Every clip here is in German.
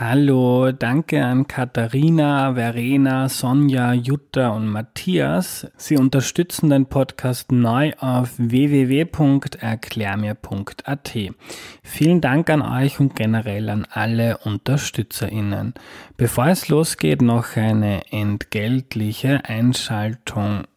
Hallo, danke an Katharina, Verena, Sonja, Jutta und Matthias. Sie unterstützen den Podcast neu auf www.erklärmir.at. Vielen Dank an euch und generell an alle UnterstützerInnen. Bevor es losgeht, noch eine entgeltliche Einschaltung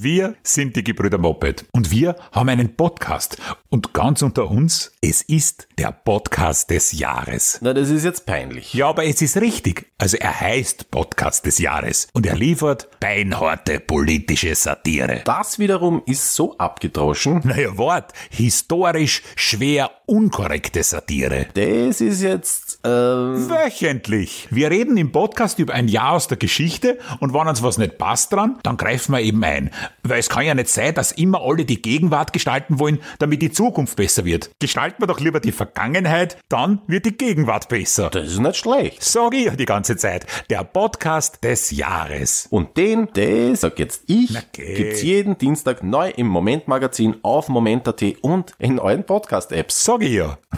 wir sind die Gebrüder Moped und wir haben einen Podcast. Und ganz unter uns, es ist der Podcast des Jahres. Na, das ist jetzt peinlich. Ja, aber es ist richtig. Also er heißt Podcast des Jahres und er liefert beinharte politische Satire. Das wiederum ist so abgedroschen. Naja, Wort. Historisch schwer unkorrekte Satire. Das ist jetzt... Ähm Wöchentlich. Wir reden im Podcast über ein Jahr aus der Geschichte und wenn uns was nicht passt dran, dann greifen wir eben ein. Weil es kann ja nicht sein, dass immer alle die Gegenwart gestalten wollen, damit die Zukunft besser wird. Gestalten wir doch lieber die Vergangenheit, dann wird die Gegenwart besser. Das ist nicht schlecht. Sag ich ja die ganze Zeit. Der Podcast des Jahres. Und den, der sag jetzt ich, okay. gibt's jeden Dienstag neu im Moment Magazin auf Moment.at und in euren Podcast-Apps. Sag ich ja.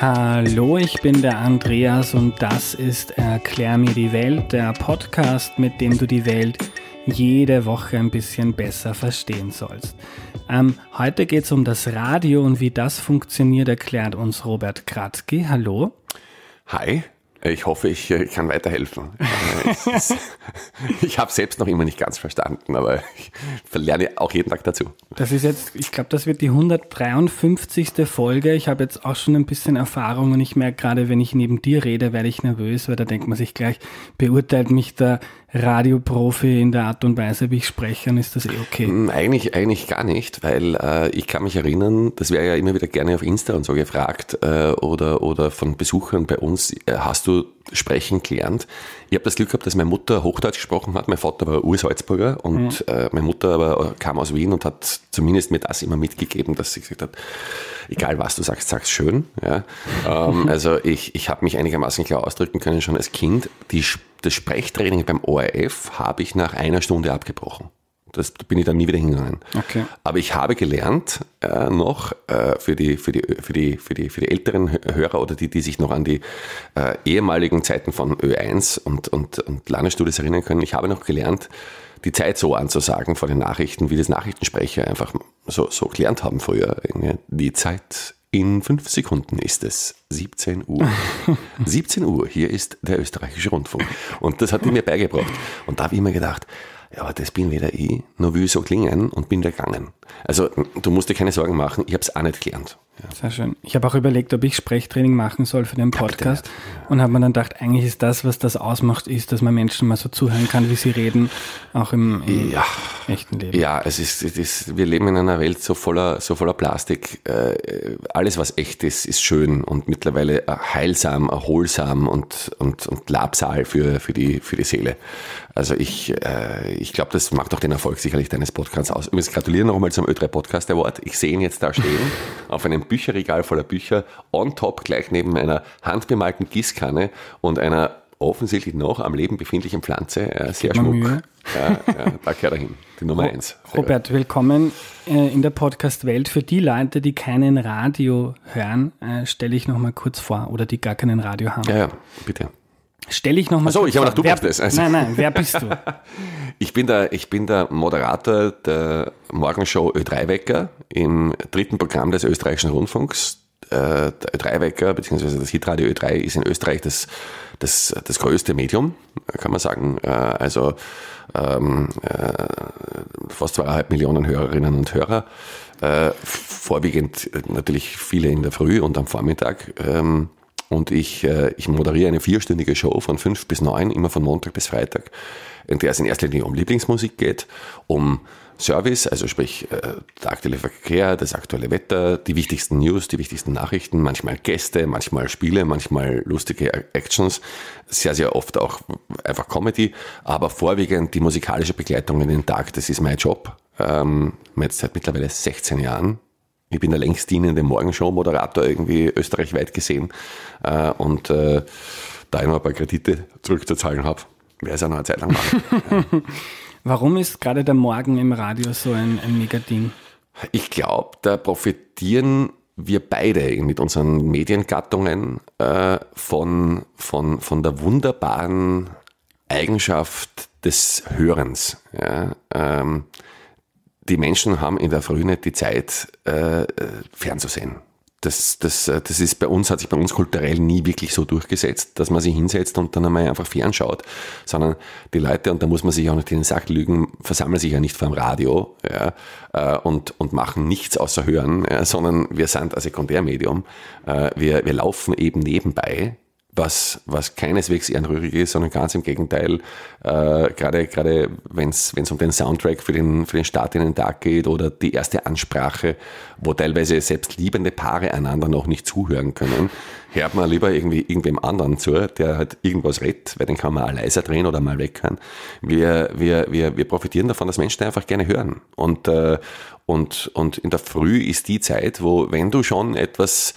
Hallo, ich bin der Andreas und das ist Erklär mir die Welt, der Podcast, mit dem du die Welt jede Woche ein bisschen besser verstehen sollst. Ähm, heute geht es um das Radio und wie das funktioniert, erklärt uns Robert Kratzky. Hallo. Hi. Ich hoffe, ich äh, kann weiterhelfen. Äh, ich habe selbst noch immer nicht ganz verstanden, aber ich lerne auch jeden Tag dazu. Das ist jetzt, ich glaube, das wird die 153. Folge. Ich habe jetzt auch schon ein bisschen Erfahrung und ich merke gerade, wenn ich neben dir rede, werde ich nervös, weil da denkt man sich gleich, beurteilt mich der Radioprofi in der Art und Weise, wie ich spreche, dann ist das eh okay. Mm, eigentlich, eigentlich gar nicht, weil äh, ich kann mich erinnern, das wäre ja immer wieder gerne auf Insta und so gefragt äh, oder, oder von Besuchern bei uns, äh, hast du sprechen gelernt. Ich habe das Glück gehabt, dass meine Mutter Hochdeutsch gesprochen hat. Mein Vater war Ursalzburger und mhm. äh, meine Mutter aber äh, kam aus Wien und hat zumindest mir das immer mitgegeben, dass sie gesagt hat, egal was du sagst, sag's schön. Ja. Ähm, also ich, ich habe mich einigermaßen klar ausdrücken können schon als Kind. Die, das Sprechtraining beim ORF habe ich nach einer Stunde abgebrochen. Das bin ich dann nie wieder hingegangen. Okay. Aber ich habe gelernt äh, noch äh, für, die, für, die, für, die, für, die, für die älteren Hörer oder die, die sich noch an die äh, ehemaligen Zeiten von Ö1 und, und, und Landesstudios erinnern können, ich habe noch gelernt, die Zeit so anzusagen vor den Nachrichten, wie das Nachrichtensprecher einfach so, so gelernt haben früher. Die Zeit in fünf Sekunden ist es 17 Uhr. 17 Uhr, hier ist der österreichische Rundfunk. Und das hat er mir beigebracht. Und da habe ich immer gedacht, ja, aber das bin weder ich, noch will ich so klingen und bin gegangen. Also du musst dir keine Sorgen machen, ich habe es auch nicht gelernt. Ja. Sehr schön. Ich habe auch überlegt, ob ich Sprechtraining machen soll für den Podcast ja, und habe mir dann gedacht, eigentlich ist das, was das ausmacht, ist, dass man Menschen mal so zuhören kann, wie sie reden, auch im, im ja. echten Leben. Ja, es ist, es ist, wir leben in einer Welt so voller, so voller Plastik. Äh, alles, was echt ist, ist schön und mittlerweile äh, heilsam, erholsam und, und, und labsal für, für, die, für die Seele. Also ich, äh, ich glaube, das macht auch den Erfolg sicherlich deines Podcasts aus. Übrigens gratuliere nochmal zum Ö3 Podcast Award. Ich sehe ihn jetzt da stehen, auf einem Bücherregal voller Bücher, on top gleich neben einer handbemalten Gießkanne und einer offensichtlich noch am Leben befindlichen Pflanze. Äh, sehr schmuck. Mühe. Ja, ja, da gehört er hin. Die Nummer Ro eins. Robert, willkommen äh, in der Podcast-Welt. Für die Leute, die keinen Radio hören, äh, stelle ich nochmal kurz vor oder die gar keinen Radio haben. Ja, ja, bitte. Stell ich nochmal. Achso, ich habe nach du wer, bist also. Nein, nein, wer bist du? ich, bin der, ich bin der Moderator der Morgenshow Ö3 Wecker im dritten Programm des österreichischen Rundfunks. Der äh, Ö3 Wecker, beziehungsweise das Hitradio Ö3 ist in Österreich das, das, das größte Medium, kann man sagen. Äh, also ähm, äh, fast zweieinhalb Millionen Hörerinnen und Hörer. Äh, vorwiegend natürlich viele in der Früh und am Vormittag. Ähm, und ich, äh, ich moderiere eine vierstündige Show von fünf bis neun, immer von Montag bis Freitag, in der es in erster Linie um Lieblingsmusik geht, um Service, also sprich äh, der aktuelle Verkehr, das aktuelle Wetter, die wichtigsten News, die wichtigsten Nachrichten, manchmal Gäste, manchmal Spiele, manchmal lustige Actions, sehr, sehr oft auch einfach Comedy, aber vorwiegend die musikalische Begleitung in den Tag, das ist mein Job. Ähm, jetzt seit mittlerweile 16 Jahren ich bin der längst dienende Morgenshow-Moderator irgendwie österreichweit gesehen äh, und äh, da ich noch ein paar Kredite zurückzuzahlen habe, wäre es auch noch eine Zeit lang machen. Warum ist gerade der Morgen im Radio so ein, ein mega Ich glaube, da profitieren wir beide mit unseren Mediengattungen äh, von, von, von der wunderbaren Eigenschaft des Hörens. Ja? Ähm, die Menschen haben in der Früh nicht die Zeit, äh, äh fernzusehen. Das, das, äh, das ist bei uns, hat sich bei uns kulturell nie wirklich so durchgesetzt, dass man sich hinsetzt und dann einmal einfach fernschaut, sondern die Leute, und da muss man sich auch nicht in den Sack lügen, versammeln sich ja nicht vor dem Radio ja, äh, und, und machen nichts außer hören, ja, sondern wir sind ein Sekundärmedium. Wir, wir laufen eben nebenbei was, was keineswegs ehrenrührig ist, sondern ganz im Gegenteil, äh, gerade, gerade wenn es um den Soundtrack für den, für den Start in den Tag geht oder die erste Ansprache, wo teilweise selbst liebende Paare einander noch nicht zuhören können, hört man lieber irgendwie irgendwem anderen zu, der halt irgendwas redet, weil den kann man auch leiser drehen oder mal weghören. Wir, wir, wir, wir profitieren davon, dass Menschen einfach gerne hören. Und, äh, und, und in der Früh ist die Zeit, wo, wenn du schon etwas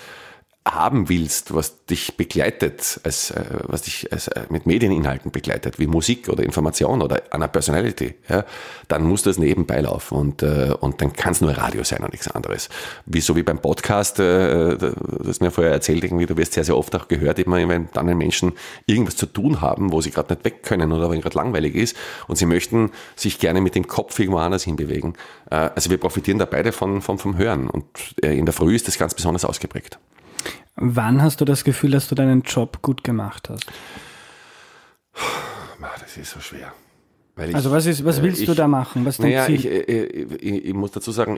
haben willst, was dich begleitet, als, äh, was dich als, äh, mit Medieninhalten begleitet, wie Musik oder Information oder einer Personality, ja, dann muss das nebenbei laufen und, äh, und dann kann es nur Radio sein und nichts anderes. Wie so wie beim Podcast, äh, das mir vorher erzählt, irgendwie, du wirst sehr, sehr oft auch gehört, immer wenn dann Menschen irgendwas zu tun haben, wo sie gerade nicht weg können oder wenn gerade langweilig ist und sie möchten sich gerne mit dem Kopf irgendwo anders hinbewegen. Äh, also wir profitieren da beide von, von, vom Hören und äh, in der Früh ist das ganz besonders ausgeprägt. Wann hast du das Gefühl, dass du deinen Job gut gemacht hast? Ah, das ist so schwer. Also ich, also was, ist, was äh, willst ich, du da machen? Was naja, ich, äh, äh, ich, ich, muss dazu sagen,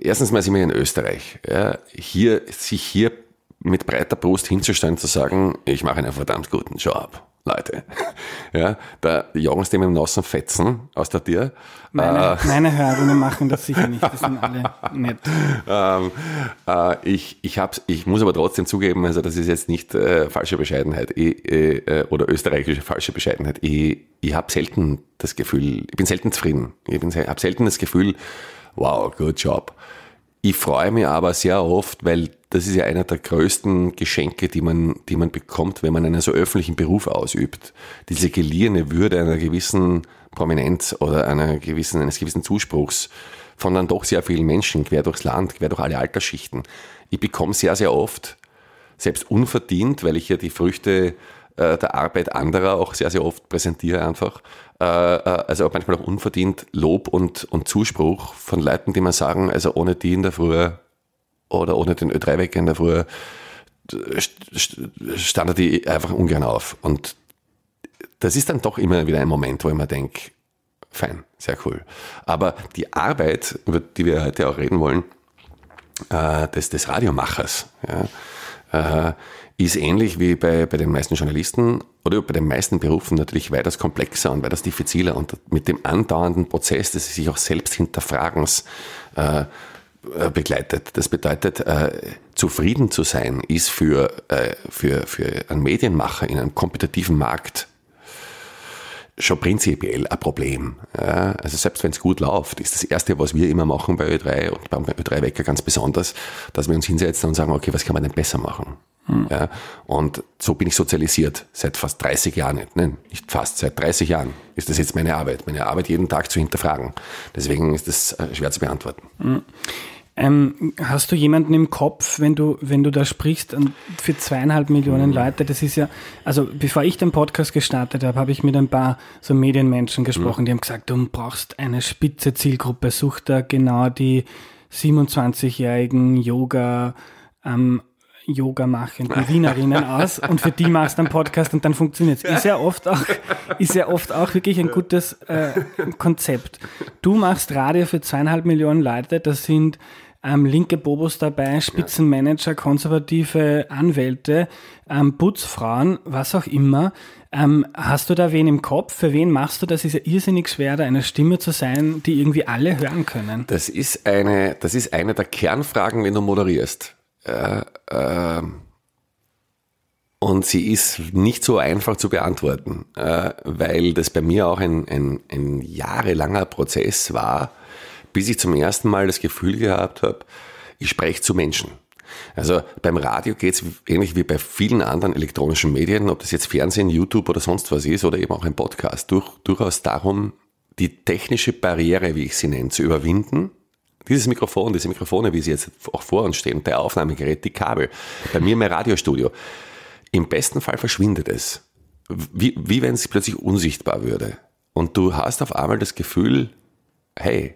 erstens mal sind wir in Österreich. Ja, hier, sich hier mit breiter Brust hinzustellen, zu sagen, ich mache einen verdammt guten Job. Leute. Ja, da jagen sie dem im Nassen Fetzen aus der Tür. Meine, äh, meine Hörerinnen machen das sicher nicht, das sind alle nett. Ähm, äh, ich, ich, hab's, ich muss aber trotzdem zugeben, also das ist jetzt nicht äh, falsche Bescheidenheit ich, äh, äh, oder österreichische falsche Bescheidenheit. Ich, ich habe selten das Gefühl, ich bin selten zufrieden. Ich se habe selten das Gefühl, wow, good job. Ich freue mich aber sehr oft, weil das ist ja einer der größten Geschenke, die man, die man bekommt, wenn man einen so öffentlichen Beruf ausübt. Diese geliehene Würde einer gewissen Prominenz oder einer gewissen, eines gewissen Zuspruchs von dann doch sehr vielen Menschen, quer durchs Land, quer durch alle Altersschichten. Ich bekomme sehr, sehr oft, selbst unverdient, weil ich ja die Früchte äh, der Arbeit anderer auch sehr, sehr oft präsentiere einfach. Äh, äh also auch manchmal auch unverdient Lob und, und Zuspruch von Leuten, die man sagen, also ohne die in der Früh oder ohne den Ö3-Wecker in der Früh äh, stand die einfach ungern auf. Und das ist dann doch immer wieder ein Moment, wo ich mir denke, fein, sehr cool. Aber die Arbeit, über die wir heute auch reden wollen, äh, des, des Radiomachers, ja, äh, ist ähnlich wie bei, bei den meisten Journalisten oder bei den meisten Berufen natürlich weitaus komplexer und weitaus diffiziler und mit dem andauernden Prozess des sich auch selbst hinterfragens äh, äh, begleitet. Das bedeutet, äh, zufrieden zu sein ist für, äh, für, für einen Medienmacher in einem kompetitiven Markt schon prinzipiell ein Problem. Ja, also selbst wenn es gut läuft, ist das Erste, was wir immer machen bei Ö3 und beim Ö3-Wecker ganz besonders, dass wir uns hinsetzen und sagen, okay, was kann man denn besser machen? Mhm. Ja, und so bin ich sozialisiert seit fast 30 Jahren. Nein, nicht fast, seit 30 Jahren ist das jetzt meine Arbeit. Meine Arbeit jeden Tag zu hinterfragen. Deswegen ist das äh, schwer zu beantworten. Mhm. Ähm, hast du jemanden im Kopf, wenn du, wenn du da sprichst, für zweieinhalb Millionen mm. Leute? Das ist ja, also bevor ich den Podcast gestartet habe, habe ich mit ein paar so Medienmenschen gesprochen, mhm. die haben gesagt, du brauchst eine spitze Zielgruppe, such da genau die 27-jährigen Yoga, ähm, Yoga machenden Wienerinnen aus und für die machst du einen Podcast und dann funktioniert es. Ist ja oft auch, ist ja oft auch wirklich ein gutes äh, Konzept. Du machst Radio für zweieinhalb Millionen Leute, das sind ähm, linke Bobos dabei, Spitzenmanager, konservative Anwälte, ähm, Putzfrauen, was auch immer. Ähm, hast du da wen im Kopf? Für wen machst du das? Ist ja irrsinnig schwer, da eine Stimme zu sein, die irgendwie alle hören können. Das ist eine, das ist eine der Kernfragen, wenn du moderierst. Äh, und sie ist nicht so einfach zu beantworten, äh, weil das bei mir auch ein, ein, ein jahrelanger Prozess war, bis ich zum ersten Mal das Gefühl gehabt habe, ich spreche zu Menschen. Also beim Radio geht es ähnlich wie bei vielen anderen elektronischen Medien, ob das jetzt Fernsehen, YouTube oder sonst was ist oder eben auch ein Podcast, durch, durchaus darum, die technische Barriere, wie ich sie nenne, zu überwinden dieses Mikrofon, diese Mikrofone, wie sie jetzt auch vor uns stehen, der Aufnahmegerät, die Kabel, bei mir mein Radiostudio. Im besten Fall verschwindet es. Wie, wie wenn es plötzlich unsichtbar würde. Und du hast auf einmal das Gefühl, hey,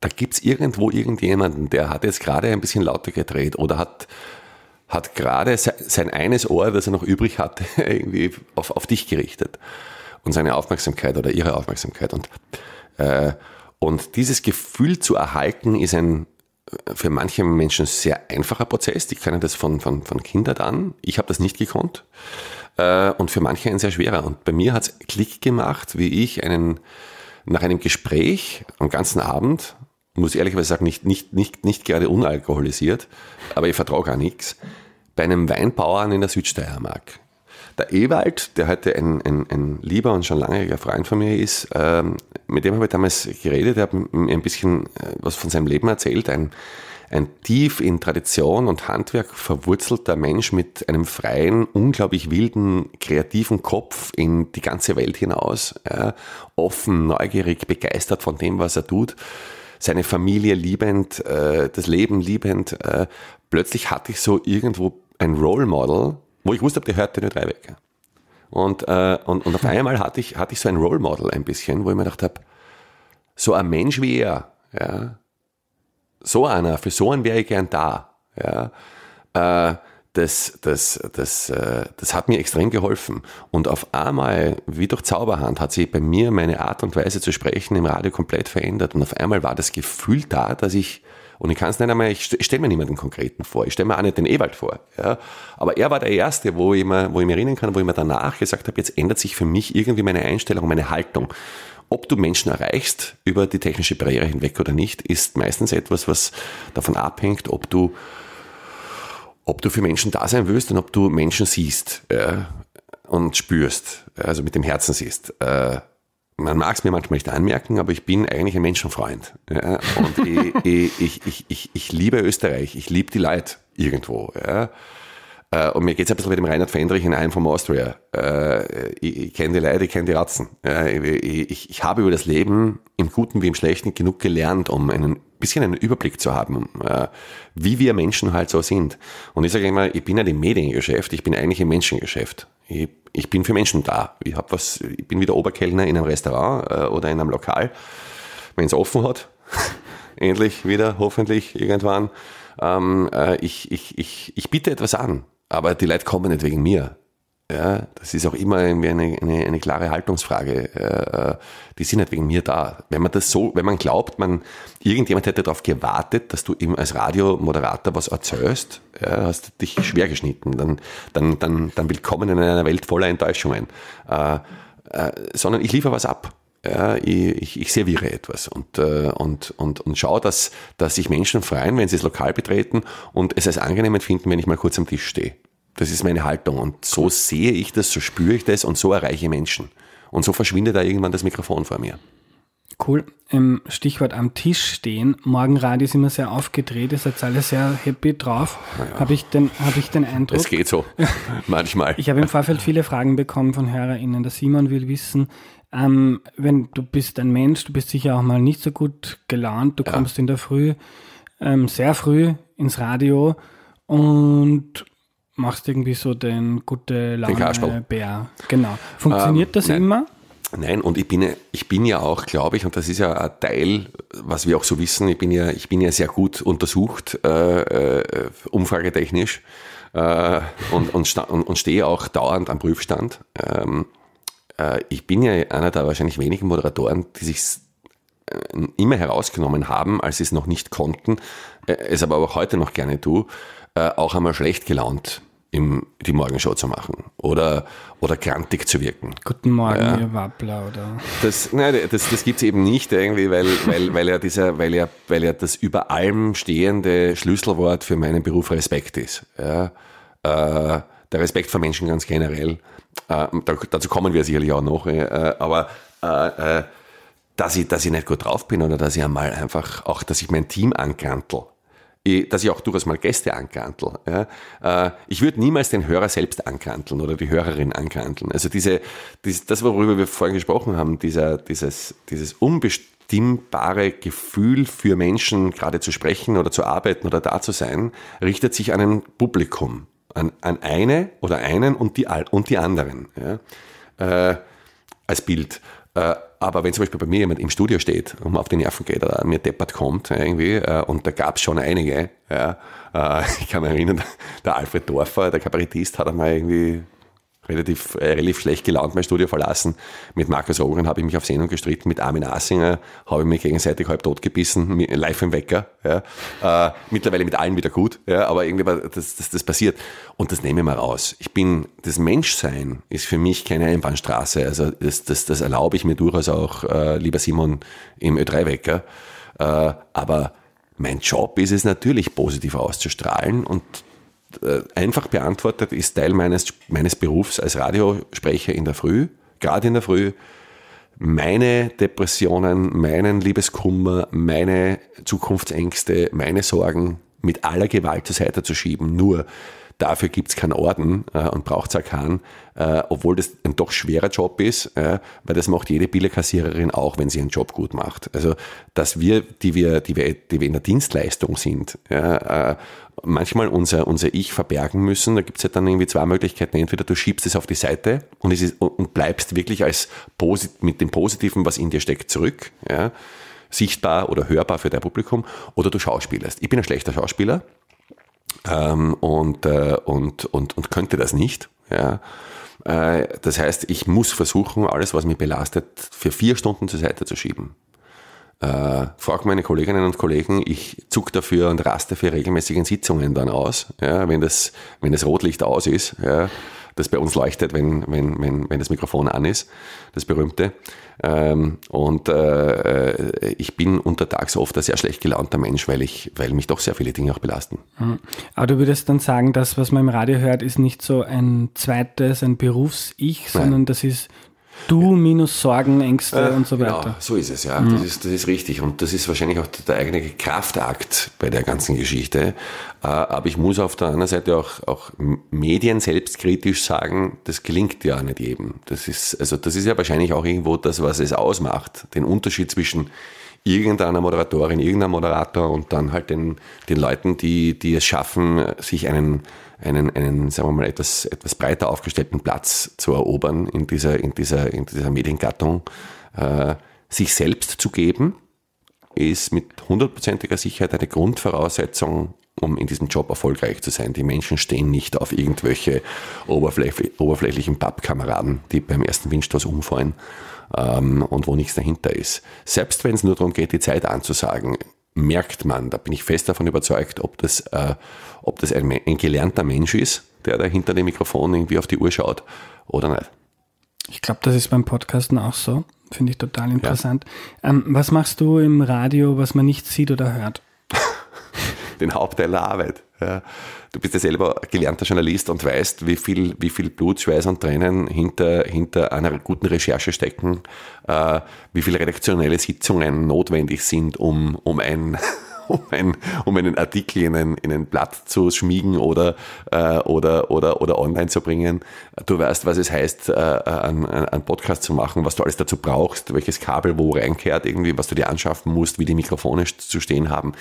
da gibt es irgendwo irgendjemanden, der hat jetzt gerade ein bisschen lauter gedreht oder hat, hat gerade sein eines Ohr, das er noch übrig hatte, irgendwie auf, auf dich gerichtet und seine Aufmerksamkeit oder ihre Aufmerksamkeit. Und äh, und dieses Gefühl zu erhalten ist ein äh, für manche Menschen sehr einfacher Prozess. Die können das von, von, von Kindheit an. Ich habe das nicht gekonnt. Äh, und für manche ein sehr schwerer. Und bei mir hat es Klick gemacht, wie ich einen, nach einem Gespräch am ganzen Abend, muss ich ehrlicherweise sagen, nicht, nicht, nicht, nicht gerade unalkoholisiert, aber ich vertraue gar nichts, bei einem Weinbauern in der Südsteiermark der Ewald, der heute ein, ein, ein lieber und schon langjähriger Freund von mir ist, ähm, mit dem habe ich damals geredet, er hat mir ein bisschen äh, was von seinem Leben erzählt, ein, ein tief in Tradition und Handwerk verwurzelter Mensch mit einem freien, unglaublich wilden, kreativen Kopf in die ganze Welt hinaus, ja, offen, neugierig, begeistert von dem, was er tut, seine Familie liebend, äh, das Leben liebend. Äh, plötzlich hatte ich so irgendwo ein Role Model, wo ich wusste, der hört den Ö3 weg. Und, äh, und, und auf einmal hatte ich, hatte ich so ein Role Model ein bisschen, wo ich mir gedacht habe, so ein Mensch wie er, ja, so einer, für so einen wäre ich gern da. Ja, äh, das, das, das, äh, das hat mir extrem geholfen. Und auf einmal, wie durch Zauberhand, hat sich bei mir meine Art und Weise zu sprechen im Radio komplett verändert. Und auf einmal war das Gefühl da, dass ich und ich kann es nicht einmal, ich, ich stelle mir niemanden konkreten vor, ich stelle mir auch nicht den Ewald vor. Ja. Aber er war der Erste, wo ich, mir, wo ich mir erinnern kann, wo ich mir danach gesagt habe, jetzt ändert sich für mich irgendwie meine Einstellung, meine Haltung. Ob du Menschen erreichst über die technische Barriere hinweg oder nicht, ist meistens etwas, was davon abhängt, ob du, ob du für Menschen da sein willst und ob du Menschen siehst ja, und spürst, also mit dem Herzen siehst. Äh, man mag es mir manchmal nicht anmerken, aber ich bin eigentlich ein Menschenfreund. Ja? Und ich, eh, eh, ich, ich, ich, ich liebe Österreich, ich liebe die Leute irgendwo. Ja? Äh, und mir geht es ein bisschen mit dem Reinhard Fendrich in einem von Austria. Äh, ich, ich kenne die Leute, ich kenne die Ratzen. Ich, ich, ich habe über das Leben, im Guten wie im Schlechten, genug gelernt, um einen bisschen einen Überblick zu haben, äh, wie wir Menschen halt so sind. Und ich sage immer, ich bin ja im Mediengeschäft, ich bin eigentlich im Menschengeschäft. Ich, ich bin für Menschen da. Ich, hab was, ich bin wieder Oberkellner in einem Restaurant äh, oder in einem Lokal, wenn es offen hat. Endlich wieder, hoffentlich irgendwann. Ähm, äh, ich, ich, ich, ich biete etwas an, aber die Leute kommen nicht wegen mir. Ja, das ist auch immer irgendwie eine, eine, eine klare Haltungsfrage. Äh, äh, die sind nicht halt wegen mir da. Wenn man das so, wenn man glaubt, man, irgendjemand hätte darauf gewartet, dass du ihm als Radiomoderator was erzählst, ja, hast du dich schwer geschnitten. Dann, dann, dann, dann willkommen in einer Welt voller Enttäuschungen. Äh, äh, sondern ich liefere was ab. Ja, ich, ich, ich serviere etwas und, äh, und, und, und schaue, dass, dass sich Menschen freuen, wenn sie das lokal betreten und es als angenehm empfinden, wenn ich mal kurz am Tisch stehe. Das ist meine Haltung. Und so sehe ich das, so spüre ich das und so erreiche ich Menschen. Und so verschwindet da irgendwann das Mikrofon vor mir. Cool. Ähm, Stichwort am Tisch stehen. Morgenradio ist immer sehr aufgedreht, ist jetzt alle sehr happy drauf. Ja. Habe ich, den, hab ich den Eindruck. Es geht so, manchmal. Ich habe im Vorfeld viele Fragen bekommen von HörerInnen. Der Simon will wissen, ähm, wenn du bist ein Mensch, du bist sicher auch mal nicht so gut gelaunt, du ja. kommst in der Früh, ähm, sehr früh ins Radio und machst irgendwie so den gute Laune Bär. Genau. Funktioniert ähm, das nein. immer? Nein, und ich bin, ich bin ja auch, glaube ich, und das ist ja ein Teil, was wir auch so wissen, ich bin ja, ich bin ja sehr gut untersucht, äh, äh, umfragetechnisch, äh, und, und, und, und, stehe auch dauernd am Prüfstand. Ähm, äh, ich bin ja einer der wahrscheinlich wenigen Moderatoren, die sich äh, immer herausgenommen haben, als sie es noch nicht konnten, äh, es aber auch heute noch gerne tue, äh, auch einmal schlecht gelaunt im, die Morgenshow zu machen oder, oder grantig zu wirken. Guten Morgen, ja. ihr Wappler, oder? Das, das, das gibt es eben nicht irgendwie, weil, weil, weil, ja dieser, weil, ja, weil ja das über allem stehende Schlüsselwort für meinen Beruf Respekt ist. Ja? Äh, der Respekt vor Menschen ganz generell. Äh, dazu kommen wir sicherlich auch noch, äh, aber äh, äh, dass, ich, dass ich nicht gut drauf bin oder dass ich einmal einfach auch, dass ich mein Team ankantel dass ich auch durchaus mal Gäste ankantel. Ja. Äh, ich würde niemals den Hörer selbst ankanteln oder die Hörerin ankanteln. Also diese, diese, das, worüber wir vorhin gesprochen haben, dieser, dieses, dieses unbestimmbare Gefühl für Menschen, gerade zu sprechen oder zu arbeiten oder da zu sein, richtet sich an ein Publikum, an, an eine oder einen und die, und die anderen ja. äh, als Bild. Äh, aber wenn zum Beispiel bei mir jemand im Studio steht und auf die Nerven geht oder mir deppert kommt irgendwie, äh, und da gab es schon einige, ja, äh, ich kann mich erinnern, der Alfred Dorfer, der Kabarettist, hat einmal irgendwie relativ, äh, relativ schlecht gelaunt mein Studio verlassen. Mit Markus Rohren habe ich mich auf Sendung gestritten, mit Armin Asinger habe ich mich gegenseitig halb tot gebissen, live im Wecker. Ja. Äh, mittlerweile mit allen wieder gut, ja, aber irgendwie war das, das, das passiert. Und das nehme ich mal raus. Ich bin, das Menschsein ist für mich keine Einbahnstraße. Also das, das, das erlaube ich mir durchaus auch, äh, lieber Simon, im Ö3-Wecker. Äh, aber mein Job ist es natürlich, positiv auszustrahlen und äh, einfach beantwortet, ist Teil meines, meines Berufs als Radiosprecher in der Früh, gerade in der Früh, meine Depressionen, meinen Liebeskummer, meine Zukunftsängste, meine Sorgen mit aller Gewalt zur Seite zu schieben. Nur Dafür gibt es keinen Orden äh, und braucht es auch keinen, äh, obwohl das ein doch schwerer Job ist, äh, weil das macht jede Billerkassiererin auch, wenn sie ihren Job gut macht. Also, dass wir, die wir, die wir, die wir in der Dienstleistung sind, ja, äh, manchmal unser, unser Ich verbergen müssen. Da gibt es ja halt dann irgendwie zwei Möglichkeiten. Entweder du schiebst es auf die Seite und, es ist, und bleibst wirklich als Posit mit dem Positiven, was in dir steckt, zurück. Ja, sichtbar oder hörbar für dein Publikum. Oder du schauspielst. Ich bin ein schlechter Schauspieler ähm, und, äh, und, und, und könnte das nicht. Ja. Äh, das heißt, ich muss versuchen, alles, was mich belastet, für vier Stunden zur Seite zu schieben. Äh, frag meine Kolleginnen und Kollegen, ich zuck dafür und raste für regelmäßigen Sitzungen dann aus, ja, wenn, das, wenn das Rotlicht aus ist. Ja das bei uns leuchtet, wenn, wenn, wenn, wenn das Mikrofon an ist, das berühmte. Ähm, und äh, äh, ich bin untertags oft ein sehr schlecht gelaunter Mensch, weil, ich, weil mich doch sehr viele Dinge auch belasten. Mhm. Aber du würdest dann sagen, das, was man im Radio hört, ist nicht so ein zweites, ein Berufs-Ich, sondern Nein. das ist Du minus Sorgen, Ängste äh, und so genau. weiter. Genau, so ist es, ja. Mhm. Das, ist, das ist richtig. Und das ist wahrscheinlich auch der eigene Kraftakt bei der ganzen Geschichte. Äh, aber ich muss auf der anderen Seite auch, auch Medien selbstkritisch sagen, das gelingt ja nicht jedem. Das ist, also das ist ja wahrscheinlich auch irgendwo das, was es ausmacht. Den Unterschied zwischen irgendeiner Moderatorin, irgendeinem Moderator und dann halt den, den Leuten, die, die es schaffen, sich einen einen, einen, sagen wir mal, etwas, etwas breiter aufgestellten Platz zu erobern in dieser, in dieser, in dieser Mediengattung, äh, sich selbst zu geben, ist mit hundertprozentiger Sicherheit eine Grundvoraussetzung, um in diesem Job erfolgreich zu sein. Die Menschen stehen nicht auf irgendwelche oberflächlich, oberflächlichen Pappkameraden, die beim ersten Windstoß umfallen ähm, und wo nichts dahinter ist. Selbst wenn es nur darum geht, die Zeit anzusagen, merkt man, da bin ich fest davon überzeugt, ob das, äh, ob das ein, ein gelernter Mensch ist, der da hinter dem Mikrofon irgendwie auf die Uhr schaut oder nicht. Ich glaube, das ist beim Podcasten auch so. Finde ich total interessant. Ja. Ähm, was machst du im Radio, was man nicht sieht oder hört? Den Hauptteil der Arbeit. Ja. Du bist ja selber gelernter Journalist und weißt, wie viel, wie viel Blut, Schweiß und Tränen hinter, hinter einer guten Recherche stecken, äh, wie viele redaktionelle Sitzungen notwendig sind, um, um ein um, ein, um einen Artikel in ein, in ein Blatt zu schmiegen oder, äh, oder, oder, oder online zu bringen. Du weißt, was es heißt, äh, äh einen, einen Podcast zu machen, was du alles dazu brauchst, welches Kabel wo reinkehrt, irgendwie, was du dir anschaffen musst, wie die Mikrofone zu stehen haben,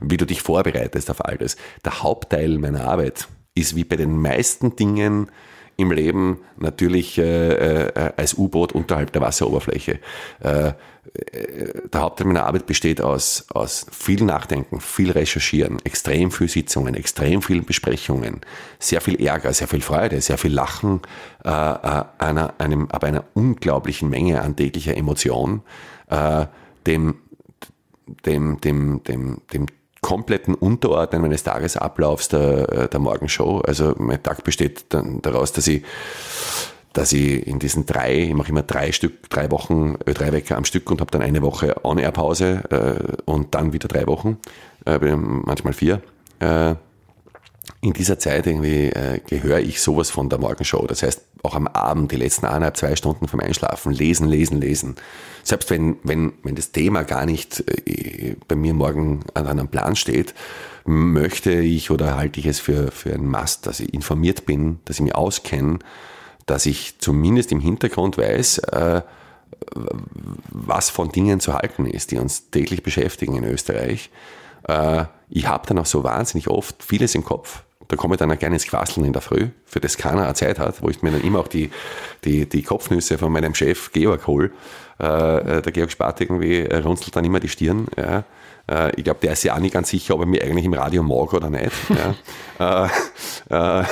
wie du dich vorbereitest auf all das. Der Hauptteil meiner Arbeit ist wie bei den meisten Dingen, im Leben natürlich äh, äh, äh als U-Boot unterhalb der Wasseroberfläche. Äh, äh, der Hauptteil meiner Arbeit besteht aus, aus viel Nachdenken, viel Recherchieren, extrem viel Sitzungen, extrem vielen Besprechungen, sehr viel Ärger, sehr viel Freude, sehr viel Lachen, äh, äh einer, einem, aber einer unglaublichen Menge an täglicher Emotion, äh, dem, dem, dem, dem, dem kompletten Unterordnen meines Tagesablaufs der, äh, der Morgenshow. Also mein Tag besteht dann daraus, dass ich dass ich in diesen drei, ich mache immer drei Stück, drei Wochen, äh, drei Wecker am Stück und habe dann eine Woche On-Air-Pause äh, und dann wieder drei Wochen, äh, manchmal vier. Äh, in dieser Zeit irgendwie äh, gehöre ich sowas von der Morgenshow. Das heißt, auch am Abend, die letzten eineinhalb, zwei Stunden vom Einschlafen, lesen, lesen, lesen. Selbst wenn, wenn, wenn das Thema gar nicht äh, bei mir morgen an einem Plan steht, möchte ich oder halte ich es für, für ein Must, dass ich informiert bin, dass ich mich auskenne, dass ich zumindest im Hintergrund weiß, äh, was von Dingen zu halten ist, die uns täglich beschäftigen in Österreich. Äh, ich habe dann auch so wahnsinnig oft vieles im Kopf. Da komme ich dann auch gerne ins Quasseln in der Früh, für das keiner eine Zeit hat, wo ich mir dann immer auch die, die, die Kopfnüsse von meinem Chef Georg hole. Äh, der Georg Spart irgendwie runzelt dann immer die Stirn. Ja. Ich glaube, der ist ja auch nicht ganz sicher, ob er mir eigentlich im Radio mag oder nicht. Ja.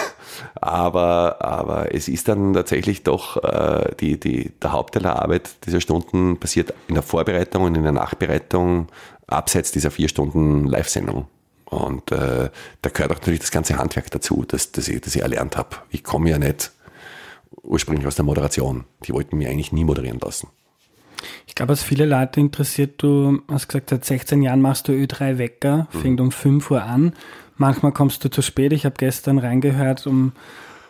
Aber, aber es ist dann tatsächlich doch äh, die, die, der Hauptteil der Arbeit dieser Stunden passiert in der Vorbereitung und in der Nachbereitung abseits dieser vier Stunden Live-Sendung. Und äh, da gehört auch natürlich das ganze Handwerk dazu, das, das, ich, das ich erlernt habe. Ich komme ja nicht ursprünglich aus der Moderation. Die wollten mich eigentlich nie moderieren lassen. Ich glaube, was viele Leute interessiert, du hast gesagt, seit 16 Jahren machst du Ö3 Wecker, fängt mhm. um 5 Uhr an manchmal kommst du zu spät. Ich habe gestern reingehört um,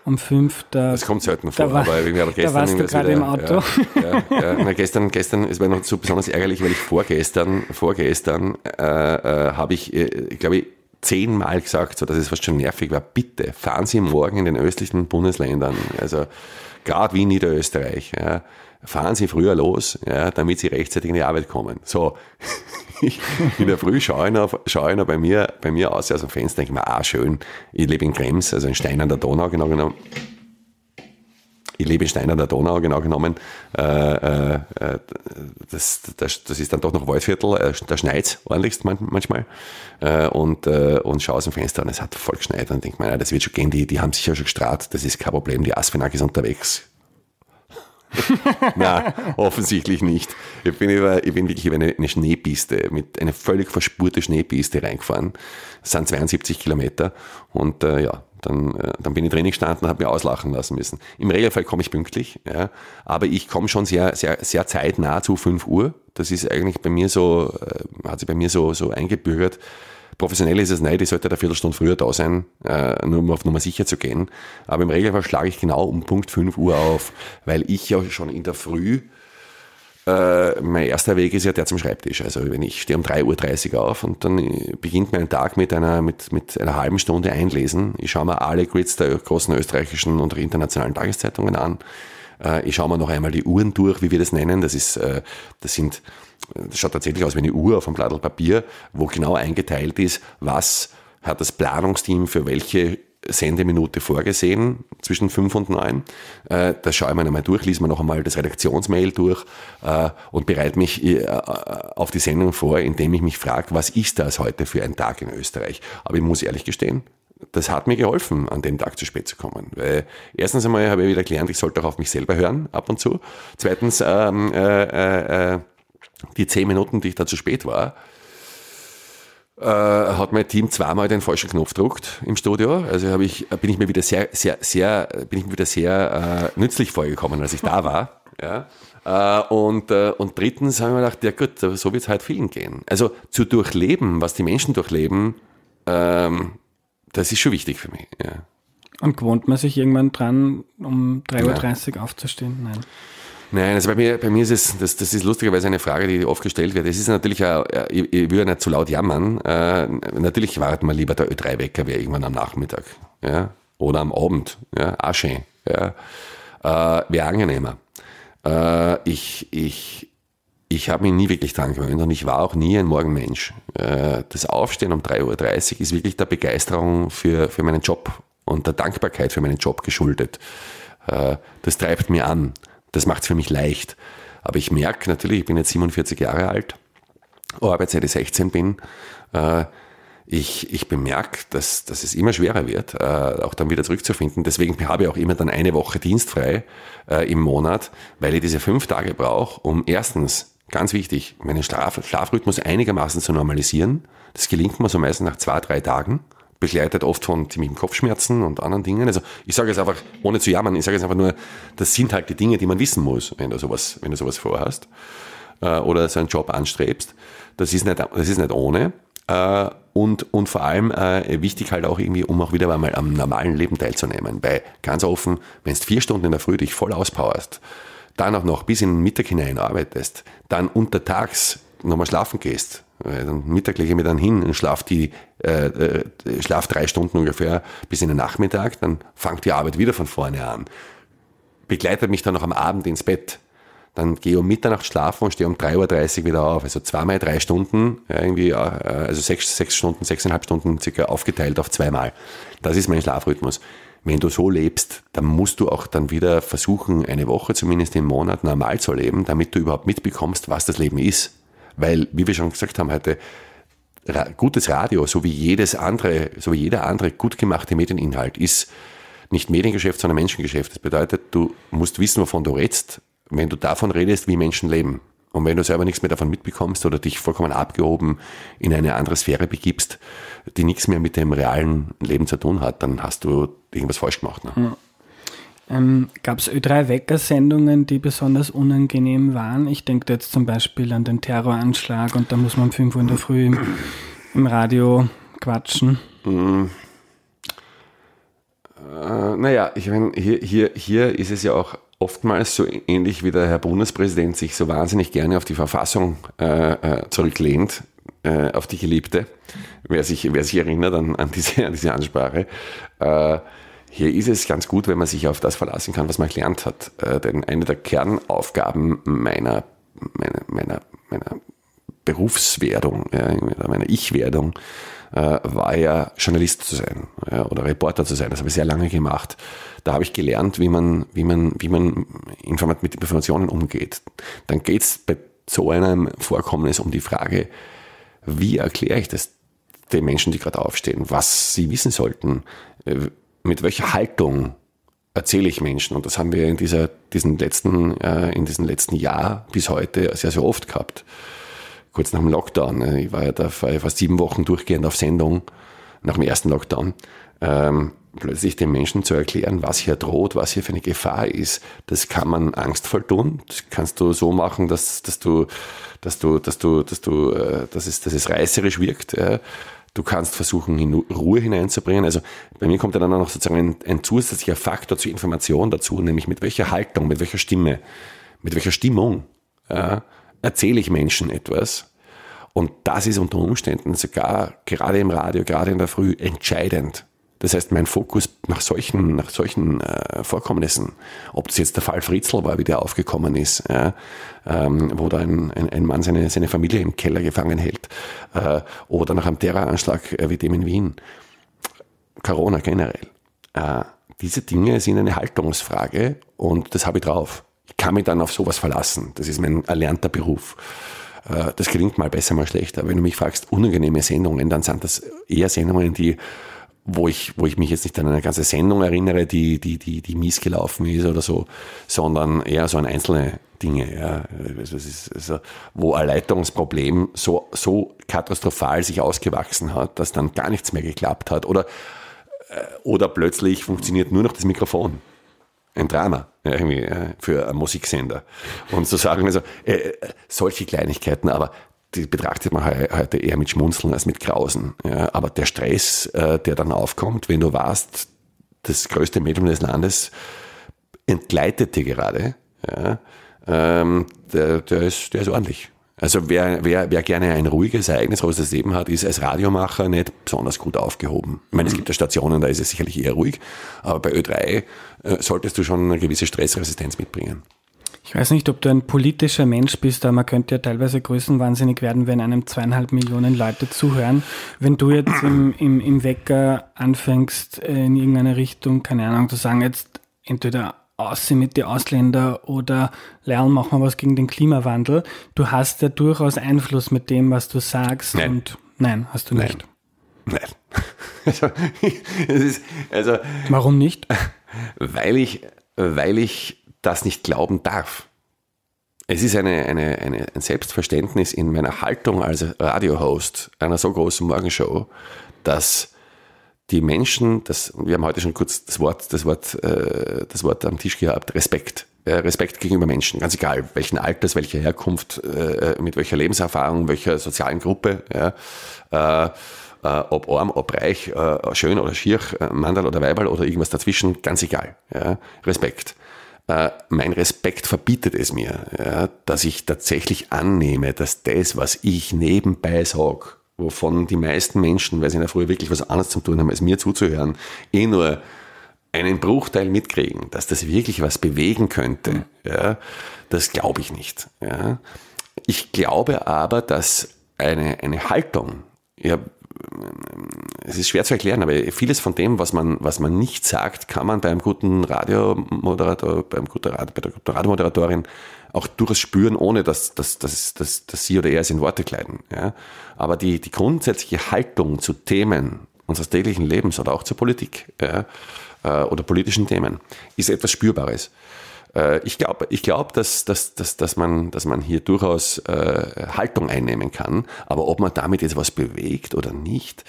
um fünf. Da, das kommt selten vor, war, aber irgendwie gestern. Da warst du gerade im Auto. Ja, ja, ja. Na, gestern, gestern, es war noch so besonders ärgerlich, weil ich vorgestern, vorgestern äh, äh, habe ich, äh, glaube ich, zehnmal gesagt, so dass es fast schon nervig war. Bitte fahren Sie morgen in den östlichen Bundesländern, also gerade wie Niederösterreich. Ja, fahren Sie früher los, ja, damit Sie rechtzeitig in die Arbeit kommen. So, ich in der Früh schaue ich noch, schaue ich noch bei, mir, bei mir aus, aus dem Fenster, denke ich mir, ah, schön, ich lebe in Krems, also in Stein an der Donau genau genommen. Ich lebe in Stein an der Donau, genau genommen. Äh, äh, äh das, das, das, ist dann doch noch Waldviertel, äh, da schneit es ordentlichst man, manchmal. Äh, und, und schaue aus dem Fenster und es hat voll geschneit. Und denke mir, das wird schon gehen, die, die haben sicher schon gestrahlt, das ist kein Problem, die Asfinag ist unterwegs, Na, offensichtlich nicht. Ich bin, über, ich bin wirklich über eine, eine, Schneepiste, mit einer völlig verspurte Schneepiste reingefahren. Das sind 72 Kilometer und äh, ja, dann, äh, dann bin ich drin gestanden und habe mir auslachen lassen müssen. Im Regelfall komme ich pünktlich, ja, aber ich komme schon sehr, sehr, sehr zeitnah zu 5 Uhr. Das ist eigentlich bei mir so, äh, hat sich bei mir so, so eingebürgert Professionell ist es nicht, ich sollte eine Viertelstunde früher da sein, äh, nur um auf Nummer sicher zu gehen. Aber im Regelfall schlage ich genau um Punkt 5 Uhr auf, weil ich ja schon in der Früh, äh, mein erster Weg ist ja der zum Schreibtisch. Also wenn ich stehe um 3.30 Uhr auf und dann äh, beginnt mein Tag mit einer, mit, mit einer halben Stunde Einlesen. Ich schaue mir alle Grids der großen österreichischen und internationalen Tageszeitungen an äh, ich schaue mir noch einmal die Uhren durch, wie wir das nennen. Das ist, äh, das sind, das schaut tatsächlich aus wie eine Uhr auf einem Blatt Papier, wo genau eingeteilt ist, was hat das Planungsteam für welche Sendeminute vorgesehen, zwischen 5 und 9. Äh, das schaue ich mir einmal durch, lese mir noch einmal das Redaktionsmail durch und bereite mich auf die Sendung vor, indem ich mich frage, was ist das heute für ein Tag in Österreich? Aber ich muss ehrlich gestehen, das hat mir geholfen, an dem Tag zu spät zu kommen. Weil erstens einmal habe ich wieder gelernt, ich sollte auch auf mich selber hören, ab und zu. Zweitens, ähm, äh, äh, äh die zehn Minuten, die ich da zu spät war, äh, hat mein Team zweimal den falschen Knopf gedruckt im Studio. Also habe ich, bin ich mir wieder sehr, sehr, sehr, bin ich mir wieder sehr äh, nützlich vorgekommen, als ich da war. Ja. Äh, und, äh, und drittens habe ich mir gedacht, ja gut, so wird es halt vielen gehen. Also zu durchleben, was die Menschen durchleben, ähm, das ist schon wichtig für mich. Ja. Und gewohnt man sich irgendwann dran, um 3.30 Uhr aufzustehen? Nein. Nein, also bei mir, bei mir ist es, das, das ist lustigerweise eine Frage, die oft gestellt wird. Es ist natürlich, auch, äh, ich, ich würde nicht zu laut jammern. Äh, natürlich warten wir lieber der Ö3-Wecker wäre irgendwann am Nachmittag. Ja? Oder am Abend. Ja? Auch schön. Ja? Äh, wäre angenehmer. Äh, ich, ich, ich habe mich nie wirklich dran gewöhnt und ich war auch nie ein Morgenmensch. Äh, das Aufstehen um 3.30 Uhr ist wirklich der Begeisterung für, für meinen Job und der Dankbarkeit für meinen Job geschuldet. Äh, das treibt mir an. Das macht es für mich leicht. Aber ich merke natürlich, ich bin jetzt 47 Jahre alt, Arbeitszeit 16 bin. Äh, ich, ich bemerke, dass, dass es immer schwerer wird, auch dann wieder zurückzufinden. Deswegen habe ich auch immer dann eine Woche dienstfrei im Monat, weil ich diese fünf Tage brauche, um erstens Ganz wichtig, meinen Schlaf Schlafrhythmus einigermaßen zu normalisieren. Das gelingt mir so meistens nach zwei, drei Tagen, begleitet oft von ziemlichen Kopfschmerzen und anderen Dingen. Also ich sage jetzt einfach, ohne zu jammern, ich sage jetzt einfach nur, das sind halt die Dinge, die man wissen muss, wenn du sowas, wenn du sowas vorhast äh, oder so einen Job anstrebst. Das ist nicht, das ist nicht ohne. Äh, und, und vor allem äh, wichtig halt auch irgendwie, um auch wieder einmal am normalen Leben teilzunehmen. Weil ganz offen, wenn du vier Stunden in der Früh dich voll auspowerst, dann auch noch bis in den Mittag hinein arbeitest, dann untertags nochmal schlafen gehst, dann Mittag lege ich mir dann hin und schlaf, die, äh, äh, schlaf drei Stunden ungefähr bis in den Nachmittag, dann fangt die Arbeit wieder von vorne an. Begleitet mich dann noch am Abend ins Bett. Dann gehe ich um Mitternacht schlafen und stehe um 3.30 Uhr wieder auf. Also zweimal drei Stunden, ja, irgendwie, äh, also sechs, sechs Stunden, sechseinhalb Stunden circa aufgeteilt auf zweimal. Das ist mein Schlafrhythmus wenn du so lebst, dann musst du auch dann wieder versuchen, eine Woche zumindest im Monat normal zu leben, damit du überhaupt mitbekommst, was das Leben ist. Weil, wie wir schon gesagt haben heute, gutes Radio, so wie jedes andere, so wie jeder andere gut gemachte Medieninhalt, ist nicht Mediengeschäft, sondern Menschengeschäft. Das bedeutet, du musst wissen, wovon du redest, wenn du davon redest, wie Menschen leben. Und wenn du selber nichts mehr davon mitbekommst oder dich vollkommen abgehoben in eine andere Sphäre begibst, die nichts mehr mit dem realen Leben zu tun hat, dann hast du irgendwas falsch gemacht. Ne? Ja. Ähm, Gab es Ö3-Wecker-Sendungen, die besonders unangenehm waren? Ich denke jetzt zum Beispiel an den Terroranschlag und da muss man um 5 Uhr in der Früh im, im Radio quatschen. Mhm. Äh, naja, ich meine, hier, hier, hier ist es ja auch oftmals so ähnlich wie der Herr Bundespräsident sich so wahnsinnig gerne auf die Verfassung äh, äh, zurücklehnt, äh, auf die Geliebte, wer sich, wer sich erinnert an, an, diese, an diese Ansprache. Äh, hier ist es ganz gut, wenn man sich auf das verlassen kann, was man gelernt hat. Äh, denn eine der Kernaufgaben meiner, meiner, meiner, meiner Berufswerdung, meiner Ich-Werdung, äh, war ja Journalist zu sein ja, oder Reporter zu sein. Das habe ich sehr lange gemacht. Da habe ich gelernt, wie man, wie man, wie man informat mit Informationen umgeht. Dann geht es bei so einem Vorkommnis um die Frage, wie erkläre ich das den Menschen, die gerade aufstehen, was sie wissen sollten, äh, mit welcher Haltung erzähle ich Menschen. Und das haben wir in dieser, diesen letzten, äh, in diesem letzten Jahr bis heute sehr, sehr oft gehabt kurz nach dem Lockdown. Ne? Ich war ja da fast sieben Wochen durchgehend auf Sendung nach dem ersten Lockdown. Ähm, plötzlich den Menschen zu erklären, was hier droht, was hier für eine Gefahr ist, das kann man angstvoll tun. Das kannst du so machen, dass, dass du, dass du, dass du, dass du, äh, dass es, dass es reißerisch wirkt. Äh. Du kannst versuchen, hin, Ruhe hineinzubringen. Also bei mir kommt dann auch noch sozusagen ein, ein zusätzlicher Faktor zur Information dazu, nämlich mit welcher Haltung, mit welcher Stimme, mit welcher Stimmung. Ja erzähle ich Menschen etwas. Und das ist unter Umständen sogar gerade im Radio, gerade in der Früh entscheidend. Das heißt, mein Fokus nach solchen, nach solchen äh, Vorkommnissen, ob das jetzt der Fall Fritzl war, wie der aufgekommen ist, ja, ähm, wo da ein, ein, ein, Mann seine, seine Familie im Keller gefangen hält, äh, oder nach einem Terroranschlag äh, wie dem in Wien, Corona generell. Äh, diese Dinge sind eine Haltungsfrage und das habe ich drauf. Ich kann mich dann auf sowas verlassen. Das ist mein erlernter Beruf. Äh, das klingt mal besser, mal schlechter. Wenn du mich fragst, unangenehme Sendungen, dann sind das eher Sendungen, die, wo ich, wo ich mich jetzt nicht an eine ganze Sendung erinnere, die, die, die, die mies gelaufen ist oder so, sondern eher so an einzelne Dinge, ja. Also ist, also, wo ein Leitungsproblem so, so katastrophal sich ausgewachsen hat, dass dann gar nichts mehr geklappt hat. Oder, äh, oder plötzlich funktioniert nur noch das Mikrofon. Ein Drama ja, irgendwie äh, für einen Musiksender. Und zu so sagen, also äh, äh, solche Kleinigkeiten, aber die betrachtet man heute eher mit Schmunzeln als mit Grausen. Ja, aber der Stress, äh, der dann aufkommt, wenn du warst, das größte Medium des Landes entgleitet dir gerade, ja, ähm, der, der, ist, der ist ordentlich. Also wer, wer, wer gerne ein ruhiges, ereignisloses Leben hat, ist als Radiomacher nicht besonders gut aufgehoben. Ich meine, es mhm. gibt ja Stationen, da ist es sicherlich eher ruhig, aber bei Ö3 äh, solltest du schon eine gewisse Stressresistenz mitbringen. Ich weiß nicht, ob du ein politischer Mensch bist, aber man könnte ja teilweise größenwahnsinnig werden, wenn einem zweieinhalb Millionen Leute zuhören. Wenn du jetzt im, im, im Wecker anfängst, äh, in irgendeine Richtung, keine Ahnung, zu sagen, jetzt entweder aus mit den Ausländern oder lern, machen wir was gegen den Klimawandel. Du hast ja durchaus Einfluss mit dem, was du sagst. Nein. Und nein, hast du nein. nicht. Nein. Also, ist, also, Warum nicht? Weil ich, weil ich das nicht glauben darf. Es ist eine, eine, eine, ein Selbstverständnis in meiner Haltung als Radiohost einer so großen Morgenshow, dass die Menschen, das, wir haben heute schon kurz das Wort, das Wort, äh, das Wort am Tisch gehabt, Respekt. Äh, Respekt gegenüber Menschen, ganz egal, welchen Alters, welcher Herkunft, äh, mit welcher Lebenserfahrung, welcher sozialen Gruppe, ja, äh, äh, ob arm, ob reich, äh, schön oder schier, Mandal oder Weiberl oder irgendwas dazwischen, ganz egal. Ja, Respekt. mein Respekt verbietet es mir, ja, dass ich tatsächlich annehme, dass das, was ich nebenbei sage, wovon die meisten Menschen, weil sie in der Früh wirklich was anderes zu tun haben, als mir zuzuhören, eh nur einen Bruchteil mitkriegen, dass das wirklich was bewegen könnte, mhm. ja, das glaube ich nicht. Ja. Ich glaube aber, dass eine, eine Haltung, ja, es ist schwer zu erklären, aber vieles von dem, was man, was man nicht sagt, kann man beim guten Radiomoderator, bei, guten Radio, bei der guten Radiomoderatorin auch durchaus spüren, ohne dass, dass, dass, dass, dass sie oder er es in Worte kleiden. Ja? Aber die, die grundsätzliche Haltung zu Themen unseres täglichen Lebens oder auch zur Politik ja? Äh, oder politischen Themen ist etwas Spürbares. Äh, ich glaube, ich glaub, dass, dass, dass, dass, man, dass man hier durchaus äh, Haltung einnehmen kann, aber ob man damit jetzt was bewegt oder nicht,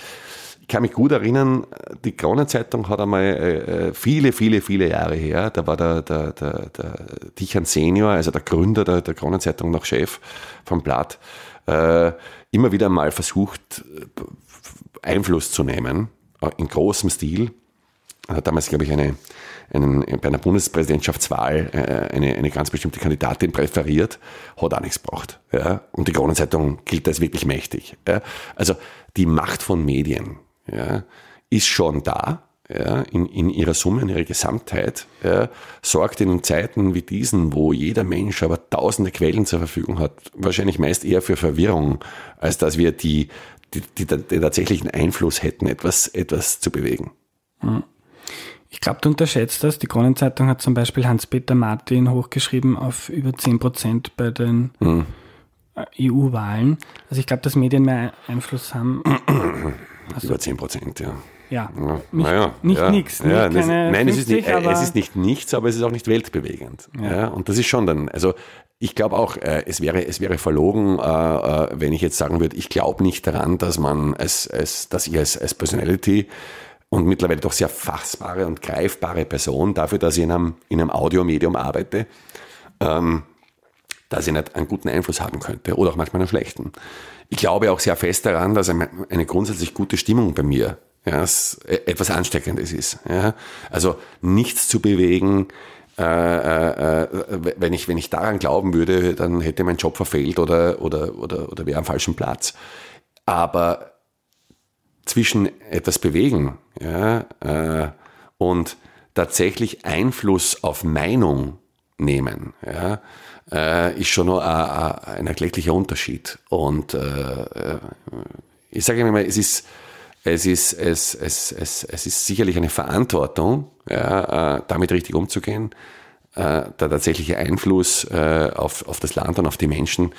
ich kann mich gut erinnern, die Kronenzeitung hat einmal äh, äh, viele, viele, viele Jahre her, da war der, der, der, der Tichan Senior, also der Gründer der, der Kronenzeitung, noch Chef vom Blatt, äh, immer wieder mal versucht, Einfluss zu nehmen, äh, in großem Stil. Er hat damals, glaube ich, eine, einen, bei einer Bundespräsidentschaftswahl äh, eine, eine ganz bestimmte Kandidatin präferiert, hat auch nichts gebraucht. Ja? Und die Kronenzeitung gilt als wirklich mächtig. Ja? Also die Macht von Medien, ja, ist schon da. Ja, in, in ihrer Summe, in ihrer Gesamtheit, ja, sorgt in Zeiten wie diesen, wo jeder Mensch aber tausende Quellen zur Verfügung hat, wahrscheinlich meist eher für Verwirrung, als dass wir die, die, die, den tatsächlichen Einfluss hätten, etwas, etwas zu bewegen. Hm. Ich glaube, du unterschätzt das. Die Kronenzeitung hat zum Beispiel Hans-Peter Martin hochgeschrieben auf über 10 Prozent bei den mhm. Äh, EU-Wahlen. Also ich glaube, dass Medien mehr Einfluss haben. Hast Über 10 Prozent, ja. Ja. ja. Nicht, naja, nicht ja. nichts. Ja, nicht nein, 50, es, ist nicht, äh, es ist nicht nichts, aber es ist auch nicht weltbewegend. Ja. und das ist schon dann, also ich glaube auch, äh, es, wäre, es wäre verlogen, äh, äh wenn ich jetzt sagen würde, ich glaube nicht daran, dass man es, es dass ich als, als Personality und mittlerweile doch sehr fassbare und greifbare Person dafür, dass ich in einem, in einem Audiomedium arbeite, ähm, dass ich nicht einen guten Einfluss haben könnte oder auch manchmal einen schlechten ich glaube auch sehr fest daran, dass eine grundsätzlich gute Stimmung bei mir ja, e, etwas Ansteckendes ist. Ja. Also nichts zu bewegen, äh, äh, äh, wenn, ich, wenn ich daran glauben würde, dann hätte mein Job verfehlt oder, oder, oder, oder wäre am falschen Platz. Aber zwischen etwas bewegen ja, äh, und tatsächlich Einfluss auf Meinung nehmen, ja, äh, ist schon noch ein, ein erkläglicher Unterschied. Und äh, äh, ich sage immer, es ist, es ist, es, es, es, es ist sicherlich eine Verantwortung, ja, äh, damit richtig umzugehen. Äh, der tatsächliche Einfluss auf, auf das Land und auf die Menschen,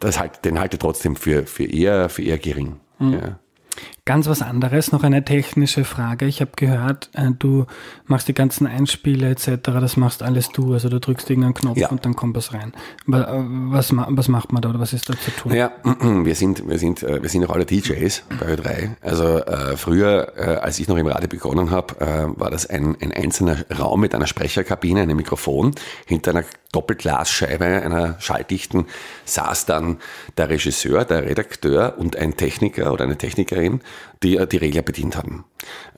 das halt, den halte ich trotzdem für, für, eher, für eher gering. Mhm. Ja ganz was anderes, noch eine technische Frage. Ich habe gehört, äh, du machst die ganzen Einspiele etc., das machst alles du. Also du drückst irgendeinen Knopf ja. und dann kommt was rein. Äh, was, was macht man da oder was ist da zu tun? Ja, wir sind, wir sind, äh, wir sind auch alle DJs bei Ö3. Also äh, früher, äh, als ich noch im Radio begonnen habe, äh, war das ein, ein einzelner Raum mit einer Sprecherkabine, einem Mikrofon, hinter einer Doppelglasscheibe einer schalldichten saß dann der Regisseur, der Redakteur und ein Techniker oder eine Technikerin die die Regler bedient haben.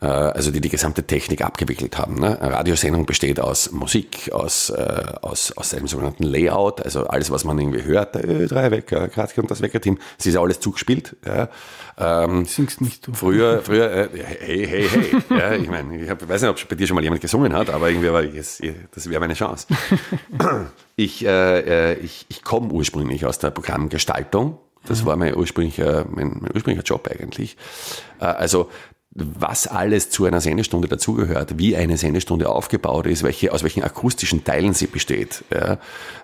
Äh, also die die gesamte Technik abgewickelt haben. Ne? Eine Radiosendung besteht aus Musik, aus, äh, aus, aus einem sogenannten Layout, also alles, was man irgendwie hört, äh, drei Ö3 Wecker, Kratzke und das Weckerteam, es ist ja alles zugespielt. Ja. Ähm, Singst nicht du. Früher, früher, äh, hey, hey, hey. ja, ich meine, ich hab, weiß nicht, ob bei dir schon mal jemand gesungen hat, aber irgendwie war jetzt, das wäre meine Chance. Ich, äh, ich, ich komme ursprünglich aus der Programmgestaltung das war mein ursprünglicher, mein, mein ursprünglicher Job eigentlich. Äh, also was alles zu einer Sendestunde dazugehört, wie eine Sendestunde aufgebaut ist, welche, aus welchen akustischen Teilen sie besteht, ja,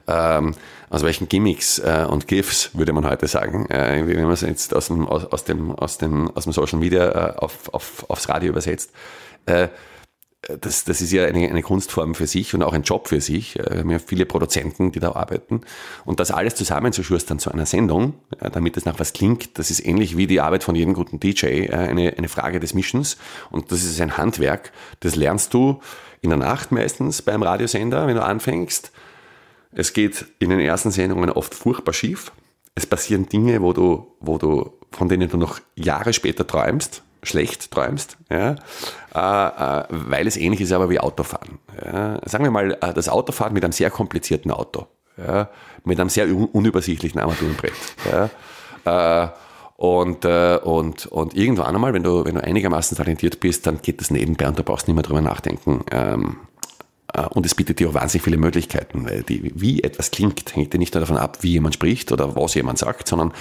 ähm, aus welchen Gimmicks äh, und GIFs, würde man heute sagen, äh, wenn man es jetzt aus dem, aus, aus, dem, aus, dem, aus dem Social Media äh, auf, auf, aufs Radio übersetzt. Äh, äh, das, das ist ja eine, eine, Kunstform für sich und auch ein Job für sich. Äh, wir haben ja viele Produzenten, die da arbeiten. Und das alles zusammenzuschustern zu einer Sendung, äh, damit es nach was klingt, das ist ähnlich wie die Arbeit von jedem guten DJ, eine, eine Frage des Missions. Und das ist ein Handwerk. Das lernst du in der Nacht meistens beim Radiosender, wenn du anfängst. Es geht in den ersten Sendungen oft furchtbar schief. Es passieren Dinge, wo du, wo du, von denen du noch Jahre später träumst, schlecht träumst, ja, äh, äh, weil es ähnlich ist aber wie Autofahren. Ja. Sagen wir mal, äh, das Autofahren mit einem sehr komplizierten Auto, ja, mit einem sehr unübersichtlichen Armaturenbrett. Ja. und, und, und irgendwann einmal, wenn du, wenn du einigermaßen talentiert bist, dann geht das nebenbei und du brauchst nicht mehr drüber nachdenken, ähm, äh, und es bietet dir auch wahnsinnig viele Möglichkeiten. Die, wie etwas klingt, hängt dir nicht nur davon ab, wie jemand spricht oder was jemand sagt, sondern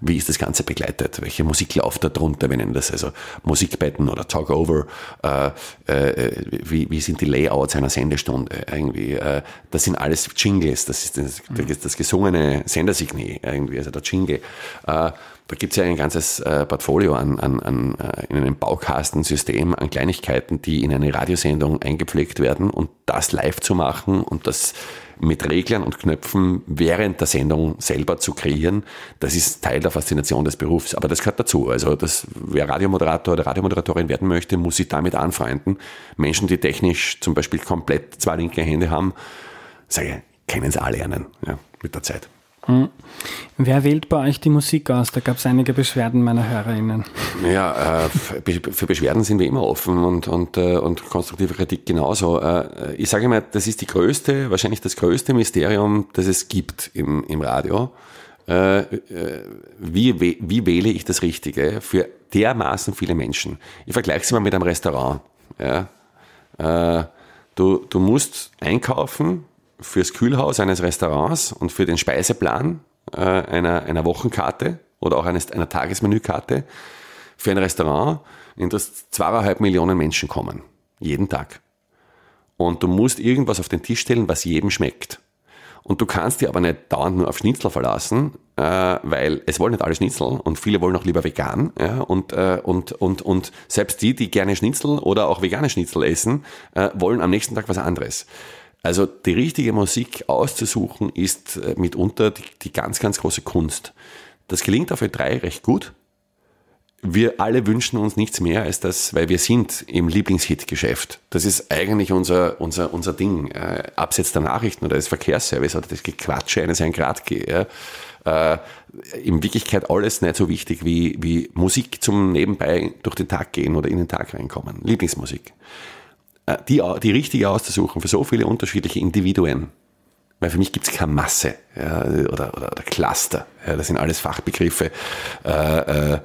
wie ist das Ganze begleitet? Welche Musik läuft da drunter? Wir nennen das also Musikbetten oder Talkover. Äh, äh, wie, wie, sind die Layouts einer Sendestunde? Irgendwie, äh, das sind alles Jingles. Das ist das, das, das gesungene Sendersignal irgendwie, also der Jingle. Äh, da gibt es ja ein ganzes äh, Portfolio an, an, an äh, in einem Baukastensystem an Kleinigkeiten, die in eine Radiosendung eingepflegt werden und das live zu machen und das mit Reglern und Knöpfen während der Sendung selber zu kreieren, das ist Teil der Faszination des Berufs. Aber das gehört dazu. Also das, wer Radiomoderator oder Radiomoderatorin werden möchte, muss sich damit anfreunden. Menschen, die technisch zum Beispiel komplett zwei linke Hände haben, sage ich, können es alle lernen ja, mit der Zeit. Mhm. Wer wählt bei euch die Musik aus? Da gab es einige Beschwerden meiner HörerInnen. Ja, äh, für Beschwerden sind wir immer offen und, und, äh, und konstruktive Kritik genauso. Äh, ich sage immer, das ist die größte, wahrscheinlich das größte Mysterium, das es gibt im, im Radio. Wie, wie wähle ich das Richtige für dermaßen viele Menschen? Ich vergleiche es mal mit einem Restaurant. Ja? Du, du musst einkaufen fürs Kühlhaus eines Restaurants und für den Speiseplan äh, einer, einer Wochenkarte oder auch eines, einer Tagesmenükarte für ein Restaurant, in das zweieinhalb Millionen Menschen kommen. Jeden Tag. Und du musst irgendwas auf den Tisch stellen, was jedem schmeckt. Und du kannst dir aber nicht dauernd nur auf Schnitzel verlassen, äh, weil es wollen nicht alle Schnitzel und viele wollen auch lieber vegan. Ja, und, äh, und, und, und selbst die, die gerne Schnitzel oder auch vegane Schnitzel essen, äh, wollen am nächsten Tag was anderes. Also die richtige Musik auszusuchen ist äh, mitunter die, die ganz, ganz große Kunst. Das gelingt auf E3 recht gut. Wir alle wünschen uns nichts mehr als das, weil wir sind im Lieblingshit-Geschäft. Das ist eigentlich unser, unser, unser Ding. Äh, abseits der Nachrichten oder des Verkehrsservice oder des Gequatsche eines ein Grad geht. Ja. Äh, in Wirklichkeit alles nicht so wichtig wie, wie Musik zum Nebenbei durch den Tag gehen oder in den Tag reinkommen. Lieblingsmusik. Äh, die, die richtige auszusuchen für so viele unterschiedliche Individuen. Weil für mich gibt es keine Masse ja, oder, oder, oder, Cluster. Ja, das sind alles Fachbegriffe. Äh, äh,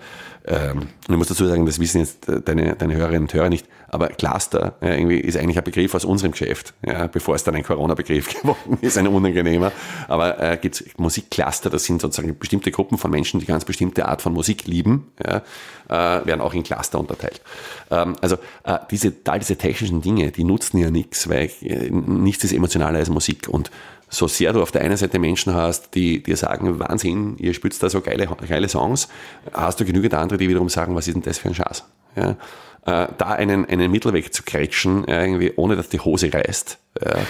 äh, ich muss dazu sagen, das wissen jetzt äh, deine, deine Hörerinnen und Hörer nicht. Aber Cluster ja, irgendwie ist eigentlich ein Begriff aus unserem Geschäft, ja, bevor es dann ein Corona-Begriff geworden ist, ein unangenehmer. Aber äh, gibt es Musikcluster, das sind sozusagen bestimmte Gruppen von Menschen, die ganz bestimmte Art von Musik lieben, ja, äh, werden auch in Cluster unterteilt. Ähm, also äh, diese, all diese technischen Dinge, die nutzen ja nichts, weil äh, nichts ist emotionaler als Musik. Und so sehr du auf der einen Seite Menschen hast, die dir sagen, Wahnsinn, ihr spürt da so geile, geile Songs, hast du genügend andere, die wiederum sagen, was ist denn das für ein Schatz? Ja? äh, da einen, einen Mittelweg zu kretschen, irgendwie, ohne dass die Hose reißt. Äh,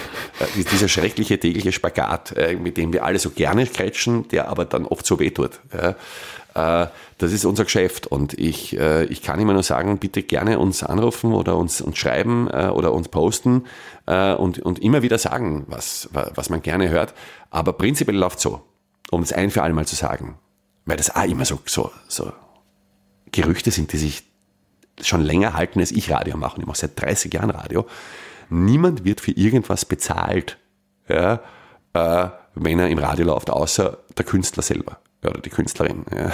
dieser schreckliche tägliche Spagat, äh, mit dem wir alle so gerne kretschen, der aber dann oft so wehtut. Äh, das ist unser Geschäft und ich, äh, ich kann immer nur sagen, bitte gerne uns anrufen oder uns, uns schreiben oder uns posten und, und immer wieder sagen, was, was man gerne hört. Aber prinzipiell läuft so, um es ein für alle mal zu sagen, weil das auch immer so, so, so Gerüchte sind, die sich schon länger halten, als ich Radio mache. Ich mache seit 30 Jahren Radio. Niemand wird für irgendwas bezahlt, ja, äh, wenn er im Radio läuft, außer der Künstler selber oder die Künstlerin. Ja.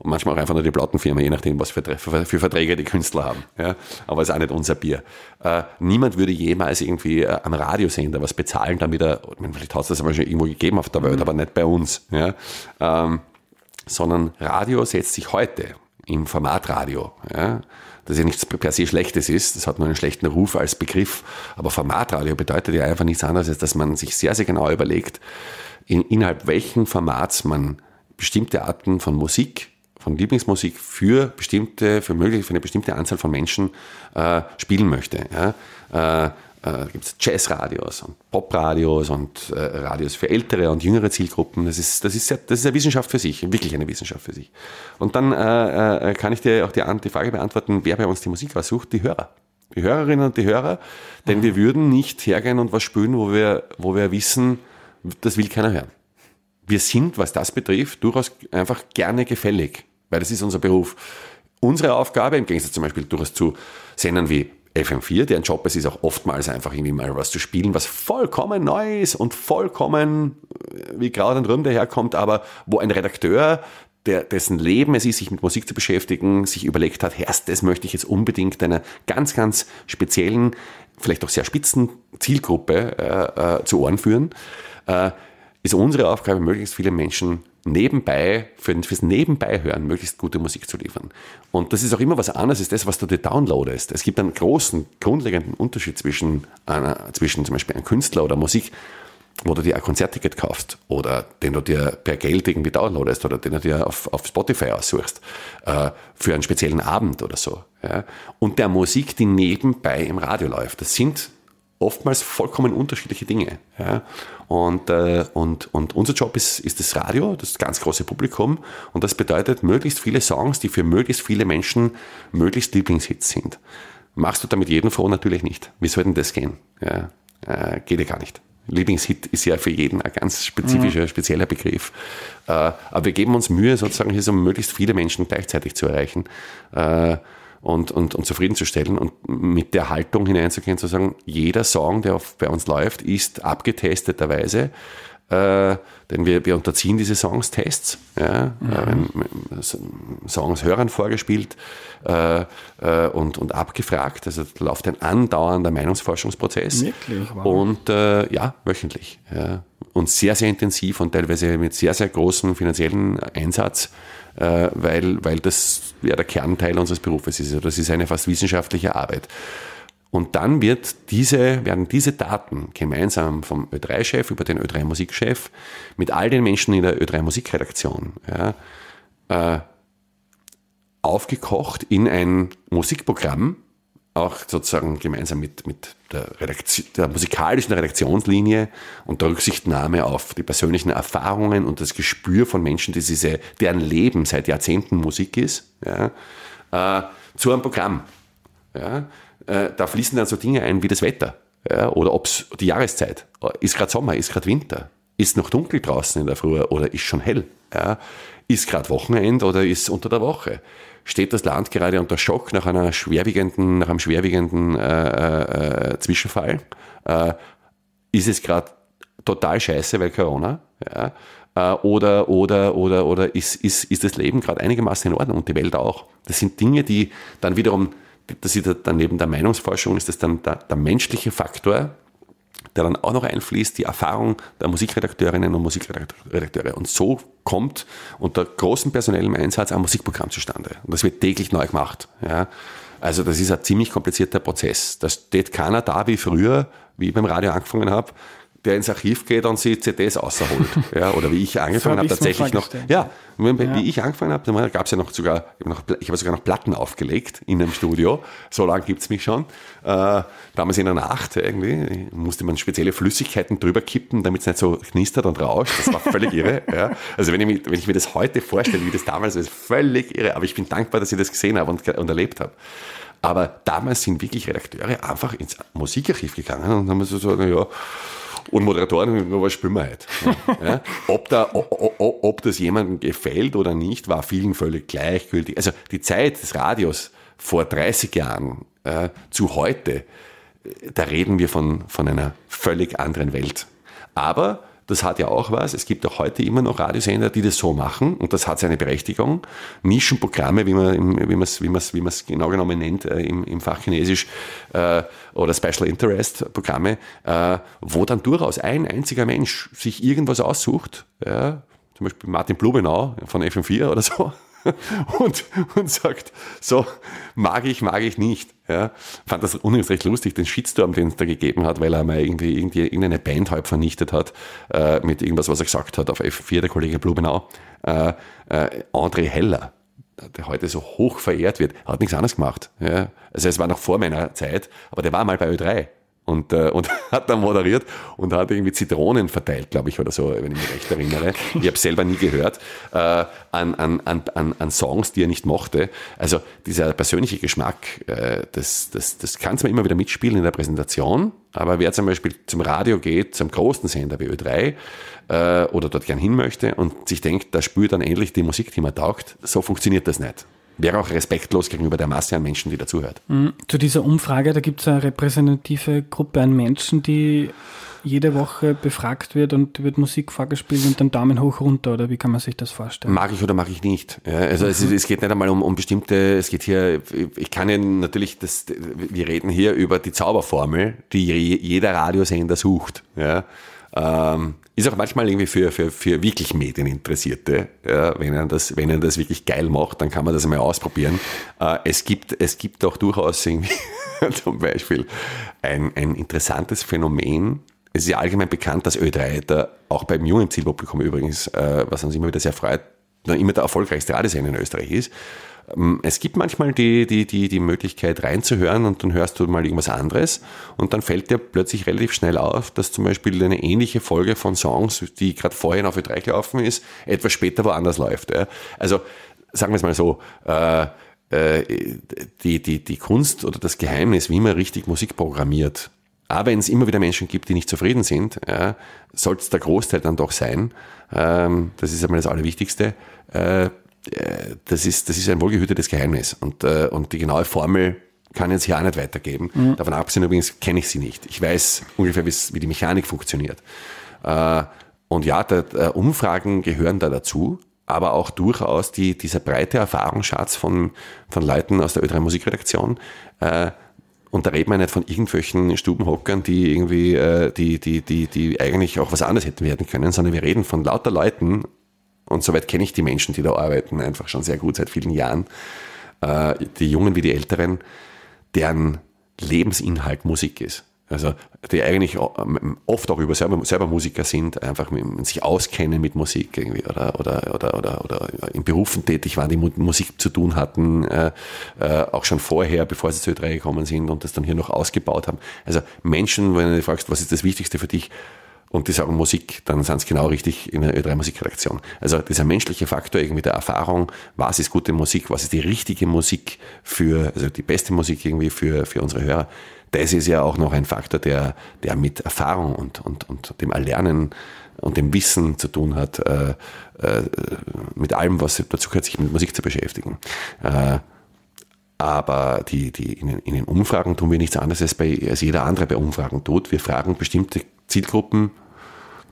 Und manchmal auch einfach nur die Plattenfirma, je nachdem, was für, für, für Verträge die Künstler haben. Ja. Aber ist auch nicht unser Bier. Äh, niemand würde jemals irgendwie äh, am Radiosender was bezahlen, damit er, vielleicht hat es das aber schon irgendwo gegeben auf der Welt, mhm. aber nicht bei uns. Ja. Ähm, sondern Radio setzt sich heute, im Formatradio. Ja? Das ja nichts per se Schlechtes ist, das hat nur einen schlechten Ruf als Begriff. Aber Formatradio bedeutet ja einfach nichts anderes, als dass man sich sehr, sehr genau überlegt, in, innerhalb welchen Formats man bestimmte Arten von Musik, von Lieblingsmusik für bestimmte, für möglich, für eine bestimmte Anzahl von Menschen äh, spielen möchte. Ja? Äh, äh, gibt es Jazzradios und Popradios und äh, Radios für ältere und jüngere Zielgruppen. Das ist, das, ist sehr, das ist eine Wissenschaft für sich, wirklich eine Wissenschaft für sich. Und dann äh, äh kann ich dir auch die, die, Frage beantworten, wer bei uns die Musik aussucht, die Hörer. Die Hörerinnen und die Hörer, denn mhm. wir würden nicht hergehen und was spülen, wo wir, wo wir wissen, das will keiner hören. Wir sind, was das betrifft, durchaus einfach gerne gefällig, weil das ist unser Beruf. Unsere Aufgabe, im Gegensatz zum Beispiel durchaus zu Sendern wie FM4, deren Job es ist auch oftmals einfach irgendwie mal was zu spielen, was vollkommen neu ist und vollkommen äh, wie grau und Rühm daherkommt, aber wo ein Redakteur, der, dessen Leben es ist, sich mit Musik zu beschäftigen, sich überlegt hat, erst das möchte ich jetzt unbedingt einer ganz, ganz speziellen, vielleicht auch sehr spitzen Zielgruppe äh, äh, zu Ohren führen. Äh, ist unsere Aufgabe, möglichst viele Menschen nebenbei, für, fürs Nebenbei hören, möglichst gute Musik zu liefern. Und das ist auch immer was anderes, ist das, was du dir downloadest. Es gibt einen großen, grundlegenden Unterschied zwischen, einer, zwischen zum Beispiel einem Künstler oder Musik, wo du dir ein Konzertticket kaufst oder den du dir per Geld irgendwie downloadest oder den du dir auf, auf Spotify aussuchst äh, für einen speziellen Abend oder so. Ja? Und der Musik, die nebenbei im Radio läuft. Das sind oftmals vollkommen unterschiedliche Dinge. Ja. Und, äh, und, und unser Job ist, ist das Radio, das ganz große Publikum. Und das bedeutet, möglichst viele Songs, die für möglichst viele Menschen möglichst Lieblingshits sind. Machst du damit jeden froh? Natürlich nicht. Wie soll denn das gehen? Ja. Äh, geht ja gar nicht. Lieblingshit ist ja für jeden ein ganz spezifischer, mhm. spezieller Begriff. Äh, aber wir geben uns Mühe, sozusagen hier so möglichst viele Menschen gleichzeitig zu erreichen. Äh, und, und, und zufriedenzustellen und mit der Haltung hineinzugehen, zu sagen, jeder Song, der auf, bei uns läuft, ist abgetesteterweise, äh, denn wir, wir unterziehen diese Songs Tests, ja, mhm. äh, Songs Hörern vorgespielt äh, äh, und, und abgefragt. Also läuft ein andauernder Meinungsforschungsprozess. Wirklich? Wow. Und äh, ja, wöchentlich. Ja. Und sehr, sehr intensiv und teilweise mit sehr, sehr großem finanziellen Einsatz äh, weil, weil das ja der Kernteil unseres Berufes ist. Also das ist eine fast wissenschaftliche Arbeit. Und dann wird diese, werden diese Daten gemeinsam vom Ö3-Chef über den Ö3-Musikchef mit all den Menschen in der Ö3-Musikredaktion ja, äh, aufgekocht in ein Musikprogramm, auch sozusagen gemeinsam mit, mit der, der musikalischen Redaktionslinie und der Rücksichtnahme auf die persönlichen Erfahrungen und das Gespür von Menschen, die diese, deren Leben seit Jahrzehnten Musik ist, ja, äh, zu einem Programm. Ja, äh, da fließen dann so Dinge ein wie das Wetter ja, oder ob es die Jahreszeit äh, ist gerade Sommer, ist gerade Winter. Ist noch dunkel draußen in der Früh oder ist schon hell? Ja? Ist gerade Wochenende oder ist unter der Woche? Steht das Land gerade unter Schock nach, einer schwerwiegenden, nach einem schwerwiegenden äh, äh, äh Zwischenfall? Äh, ist es gerade total scheiße, weil Corona? Ja? Äh, oder, oder, oder, oder ist, ist, ist das Leben gerade einigermaßen in Ordnung und die Welt auch. Das sind Dinge, die dann wiederum, das ist dann neben der Meinungsforschung, ist das dann der, der menschliche Faktor, der dann auch noch einfließt, die Erfahrung der Musikredakteurinnen und Musikredakteure. Und so kommt unter großem personellem Einsatz ein Musikprogramm zustande. Und das wird täglich neu gemacht. Ja. Also das ist ein ziemlich komplizierter Prozess. Da steht keiner da wie früher, wie ich beim Radio angefangen habe, der ins Archiv geht und sich CDs rausholt. ja, oder wie ich angefangen so habe, tatsächlich noch. Ja, wie ja. ich angefangen habe, da gab es ja noch sogar, ich habe sogar noch Platten aufgelegt in einem Studio. So lange gibt es mich schon. Äh, damals in der Nacht irgendwie musste man spezielle Flüssigkeiten drüber kippen, damit es nicht so knistert und rauscht. Das war völlig irre. Ja. Also wenn ich, mir, wenn ich, mir, das heute vorstelle, wie das damals war, ist völlig irre. Aber ich bin dankbar, dass ich das gesehen habe und, und erlebt habe. Aber damals sind wirklich Redakteure einfach ins Musikarchiv gegangen und haben so gesagt, so, naja, und Moderatoren, was spielen wir heute? Ja, ob, da, ob das jemandem gefällt oder nicht, war vielen völlig gleichgültig. Also die Zeit des Radios vor 30 Jahren äh, zu heute, äh, da reden wir von, von einer völlig anderen Welt. Aber das hat ja auch was. Es gibt auch heute immer noch Radiosender, die das so machen und das hat seine Berechtigung. Nischenprogramme, wie man wie wie wie genau genommen nennt äh, im, im Fachchinesisch äh, oder Special Interest Programme, äh, wo dann durchaus ein einziger Mensch sich irgendwas aussucht, ja, zum Beispiel Martin Blumenau von FM4 oder so, und, und sagt, so, mag ich, mag ich nicht. Ja, fand das übrigens recht lustig, den Shitstorm, den es da gegeben hat, weil er mal irgendwie, irgendwie irgendeine Band halb vernichtet hat äh, mit irgendwas, was er gesagt hat auf F4, der Kollege Blumenau. Äh, äh, André Heller, der heute so hoch verehrt wird, hat nichts anderes gemacht. Ja. Also es war noch vor meiner Zeit, aber der war mal bei Ö3 und, äh, und hat dann moderiert und hat irgendwie Zitronen verteilt, glaube ich, oder so, wenn ich mich recht erinnere. Ich habe selber nie gehört, äh, an, an, an, an Songs, die er nicht mochte. Also dieser persönliche Geschmack, äh, das, das, das kann man immer wieder mitspielen in der Präsentation, aber wer zum Beispiel zum Radio geht, zum großen Sender wie Ö3 äh, oder dort gern hin möchte und sich denkt, da spürt dann endlich die Musik, die man taugt, so funktioniert das nicht wäre auch respektlos gegenüber der Masse an Menschen, die dazuhört. Mhm. Zu dieser Umfrage, da gibt es eine repräsentative Gruppe an Menschen, die jede Woche befragt wird und wird Musik vorgespielt und dann Daumen hoch runter oder wie kann man sich das vorstellen? Mache ich oder mache ich nicht. Ja, also mhm. es, es, geht nicht einmal um, um, bestimmte, es geht hier, ich kann Ihnen natürlich, das, wir reden hier über die Zauberformel, die jeder Radiosender sucht. Ja. Ähm, ist auch manchmal irgendwie für, für, für wirklich Medieninteressierte. Ja, wenn, er das, wenn man das wirklich geil macht, dann kann man das einmal ausprobieren. Äh, es, gibt, es gibt auch durchaus irgendwie zum Beispiel ein, ein interessantes Phänomen. Es ist ja allgemein bekannt, dass Ö3, der, auch beim jungen Zielpublikum übrigens, äh, was uns immer wieder sehr freut, immer der erfolgreichste Radiosender in Österreich ist. Ähm, es gibt manchmal die, die, die, die Möglichkeit reinzuhören und dann hörst du mal irgendwas anderes und dann fällt dir plötzlich relativ schnell auf, dass zum Beispiel eine ähnliche Folge von Songs, die gerade vorhin auf E3 gelaufen ist, etwas später woanders läuft. Also sagen wir es mal so, äh, äh, die, die, die Kunst oder das Geheimnis, wie man richtig Musik programmiert, aber wenn es immer wieder Menschen gibt, die nicht zufrieden sind, ja, sollte es der Großteil dann doch sein. Ähm, das ist einmal das Allerwichtigste. Äh, das ist, das ist ein wohlgehütetes Geheimnis. Und, äh, und die genaue Formel kann ich jetzt hier auch nicht weitergeben. Mhm. Davon abgesehen übrigens kenne ich sie nicht. Ich weiß ungefähr, wie die Mechanik funktioniert. Äh, Und ja, da, äh, Umfragen gehören da dazu, aber auch durchaus die, dieser breite Erfahrungsschatz von, von Leuten aus der Ö3 Musikredaktion. Äh, und da reden wir nicht von irgendwelchen Stubenhockern, die irgendwie, äh, die, die, die, die eigentlich auch was anderes hätten werden können, sondern wir reden von lauter Leuten und soweit kenne ich die Menschen, die da arbeiten, einfach schon sehr gut seit vielen Jahren. Äh, die Jungen wie die Älteren, deren Lebensinhalt Musik ist. Also die eigentlich ähm, oft auch über selber, selber Musiker sind, einfach mit, sich auskennen mit Musik irgendwie oder, oder, oder, oder, oder in Berufen tätig waren, die mit Musik zu tun hatten, äh, äh, auch schon vorher, bevor sie zu Ö3 gekommen sind und das dann hier noch ausgebaut haben. Also Menschen, wenn du fragst, was ist das Wichtigste für dich, und die sagen Musik, dann sind sie genau richtig in der Ö3 Musikredaktion. Also dieser menschliche Faktor irgendwie der Erfahrung, was ist gute Musik, was ist die richtige Musik für, also die beste Musik irgendwie für, für unsere Hörer, das ist ja auch noch ein Faktor, der, der mit Erfahrung und, und, und dem Erlernen und dem Wissen zu tun hat, äh, äh, mit allem, was dazu gehört, sich mit Musik zu beschäftigen. Äh, aber die, die in, den, in den Umfragen tun wir nichts anderes, als, bei, als jeder andere bei Umfragen tut. Wir fragen bestimmte Zielgruppen,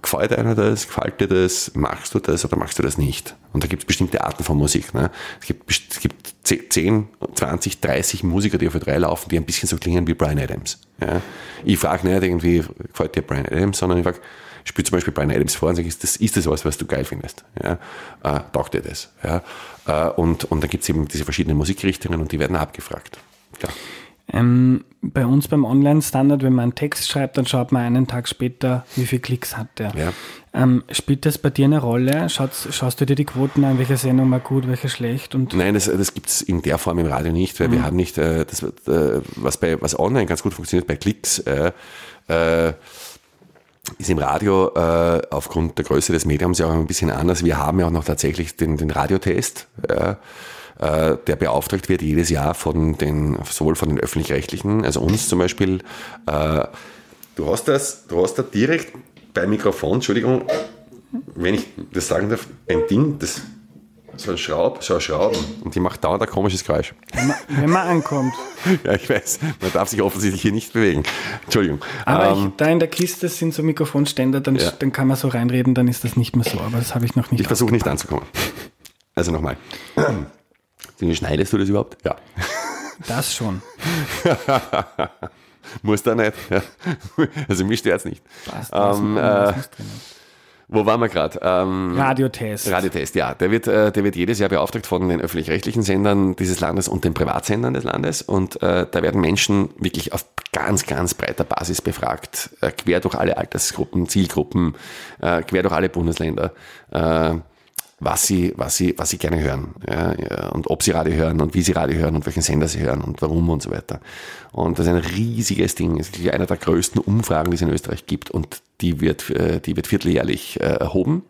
gefällt einer das, gefällt dir das, machst du das oder machst du das nicht? Und da gibt es bestimmte Arten von Musik. Ne? Es, gibt, es gibt 10, 20, 30 Musiker, die auf E3 laufen, die ein bisschen so klingen wie Brian Adams. Ja? Ich frage nicht irgendwie, gefällt dir Brian Adams, sondern ich frage, spielt zum Beispiel Brian Adams vor und sage, ist das, ist das was, was du geil findest? Ja? Äh, taugt dir das? Ja? Äh, und, und dann gibt es eben diese verschiedenen Musikrichtungen und die werden abgefragt. Klar. Ähm, bei uns beim Online-Standard, wenn man einen Text schreibt, dann schaut man einen Tag später, wie viele Klicks hat der. Ja. Ähm, spielt das bei dir eine Rolle? Schaut's, schaust du dir die Quoten an, welche Sendung war gut, welche schlecht? Und Nein, das, das gibt es in der Form im Radio nicht, weil mhm. wir haben nicht, äh, das, äh, was, bei, was online ganz gut funktioniert, bei Klicks, äh, äh, ist im Radio äh, aufgrund der Größe des Mediums ja auch ein bisschen anders. Wir haben ja auch noch tatsächlich den, den Radiotest. Äh, äh, der beauftragt wird, jedes Jahr von den, sowohl von den öffentlich-rechtlichen, also uns zum Beispiel. Äh, du hast das, du hast da direkt beim Mikrofon, Entschuldigung, wenn ich das sagen darf, ein Ding, das so ein Schraub, so ein Schrauben. Und die macht dauernd ein komisches Geräusch. Wenn man, wenn man ankommt. ja, ich weiß. Man darf sich offensichtlich hier nicht bewegen. Entschuldigung. Aber ähm, ich, da in der Kiste sind so Mikrofonständer, dann, ja. dann kann man so reinreden, dann ist das nicht mehr so. Aber das habe ich noch nicht. Ich versuche nicht anzukommen. Also nochmal. Schneidest du das überhaupt? Ja. Das schon. muss da nicht. Also mich stört es nicht. Passt, ähm, äh, wo waren wir gerade? Ähm, Radiotest. Radiotest, ja. Der wird, äh, der wird jedes Jahr beauftragt von den öffentlich-rechtlichen Sendern dieses Landes und den Privatsendern des Landes. Und äh, da werden Menschen wirklich auf ganz, ganz breiter Basis befragt, äh, quer durch alle Altersgruppen, Zielgruppen, äh, quer durch alle Bundesländer äh, was sie, was sie, was sie gerne hören ja, und ob sie Radio hören und wie sie Radio hören und welchen Sender sie hören und warum und so weiter. Und das ist ein riesiges Ding. Es ist einer der größten Umfragen, die es in Österreich gibt und die wird, äh, die wird vierteljährlich äh, erhoben.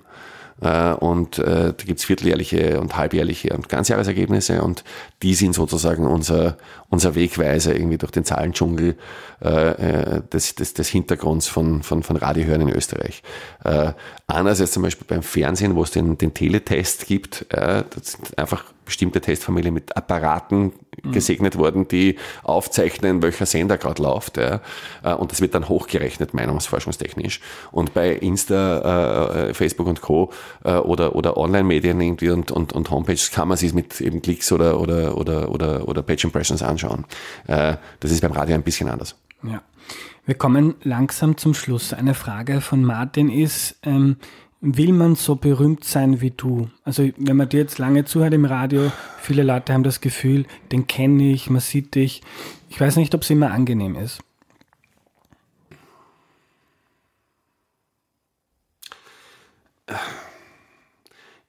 Äh, und äh, da gibt es vierteljährliche und halbjährliche und Ganzjahresergebnisse und die sind sozusagen unser, unser Wegweiser irgendwie durch den Zahlendschungel äh, des, des, des Hintergrunds von, von, von Radiohören in Österreich. Anders als zum Beispiel beim Fernsehen, wo es den, den Teletest gibt, das sind einfach bestimmte Testfamilie mit Apparaten mhm. gesegnet worden, die aufzeichnen, welcher Sender gerade läuft. Ja. Äh, und das wird dann hochgerechnet, meinungsforschungstechnisch. Und bei Insta, äh, äh, Facebook und Co. oder, oder Online-Medien irgendwie und, und, und Homepages kann man sich mit eben Klicks oder, oder, oder, oder, oder Page Impressions anschauen. das ist beim Radio ein bisschen anders. Ja. Wir kommen langsam zum Schluss. Eine Frage von Martin ist, ähm, Will man so berühmt sein wie du? Also, wenn man dir jetzt lange zuhört im Radio, viele Leute haben das Gefühl, den kenne ich, man sieht dich. Ich weiß nicht, ob es immer angenehm ist.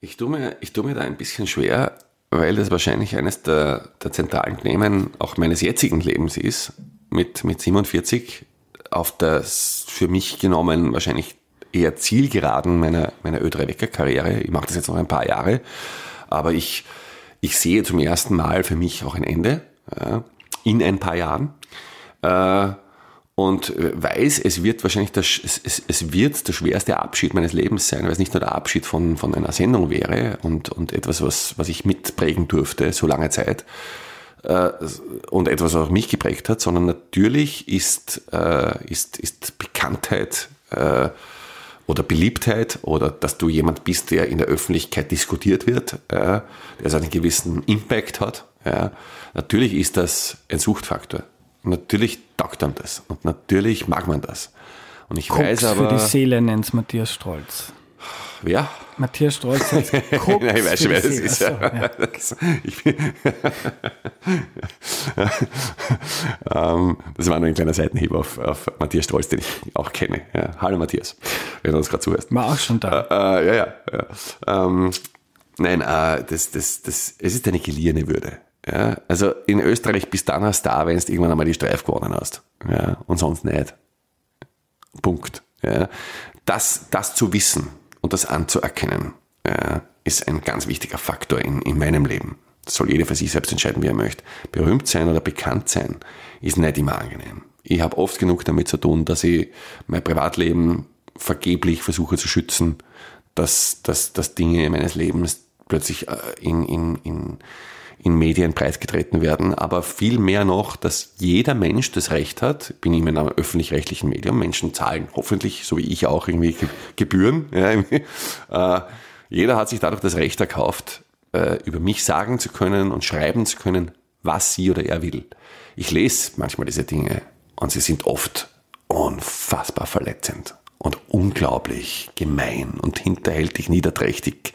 Ich tue mir, ich tue mir da ein bisschen schwer, weil das wahrscheinlich eines der, der zentralen Themen auch meines jetzigen Lebens ist, mit, mit 47 auf das für mich genommen wahrscheinlich eher zielgeraden meiner, meiner Ö3-Wecker-Karriere. Ich mache das jetzt noch ein paar Jahre, aber ich, ich sehe zum ersten Mal für mich auch ein Ende ja, in ein paar Jahren. Äh, und weiß, es wird wahrscheinlich das, es, es, wird der schwerste Abschied meines Lebens sein, weil es nicht nur der Abschied von, von einer Sendung wäre und, und etwas, was, was ich mitprägen durfte so lange Zeit äh, und etwas, was auch mich geprägt hat, sondern natürlich ist, äh, ist, ist Bekanntheit äh, oder Beliebtheit oder dass du jemand bist, der in der Öffentlichkeit diskutiert wird, ja, der einen gewissen Impact hat. Ja, natürlich ist das ein Suchtfaktor. Natürlich taugt man das und natürlich mag man das. Und ich Koks weiß aber. für die Seele nennt Matthias Strolz. Wer? Matthias Strolz hat geguckt. Nein, weißt du, wer das ist? Ja. Ja. Das, das war nur ein kleiner Seitenhieb auf, auf Matthias Strolz, den ich auch kenne. Ja. Hallo Matthias, wenn du uns gerade zuhörst. War auch schon da. Uh, uh, ja, ja. ja. Um, ähm, nein, uh, das, das, das, es ist eine geliehene Würde. Ja, also in Österreich bist du dann ein da, wenn du irgendwann einmal die Streif gewonnen hast. Ja, und sonst nicht. Punkt. Ja, das, das zu wissen, und das anzuerkennen äh, ist ein ganz wichtiger Faktor in, in meinem Leben. Das soll jeder für sich selbst entscheiden, wie er möchte. Berühmt sein oder bekannt sein ist nicht immer angenehm. Ich habe oft genug damit zu tun, dass ich mein Privatleben vergeblich versuche zu schützen, dass, dass, dass Dinge meines Lebens plötzlich äh, in, in, in in Medien preisgetreten werden, aber viel mehr noch, dass jeder Mensch das Recht hat, bin ich in einem öffentlich-rechtlichen Medium, Menschen zahlen hoffentlich, so wie ich auch, irgendwie Gebühren. Ja, irgendwie. Äh, jeder hat sich dadurch das Recht erkauft, äh, über mich sagen zu können und schreiben zu können, was sie oder er will. Ich lese manchmal diese Dinge und sie sind oft unfassbar verletzend und unglaublich gemein und hinterhältig, niederträchtig.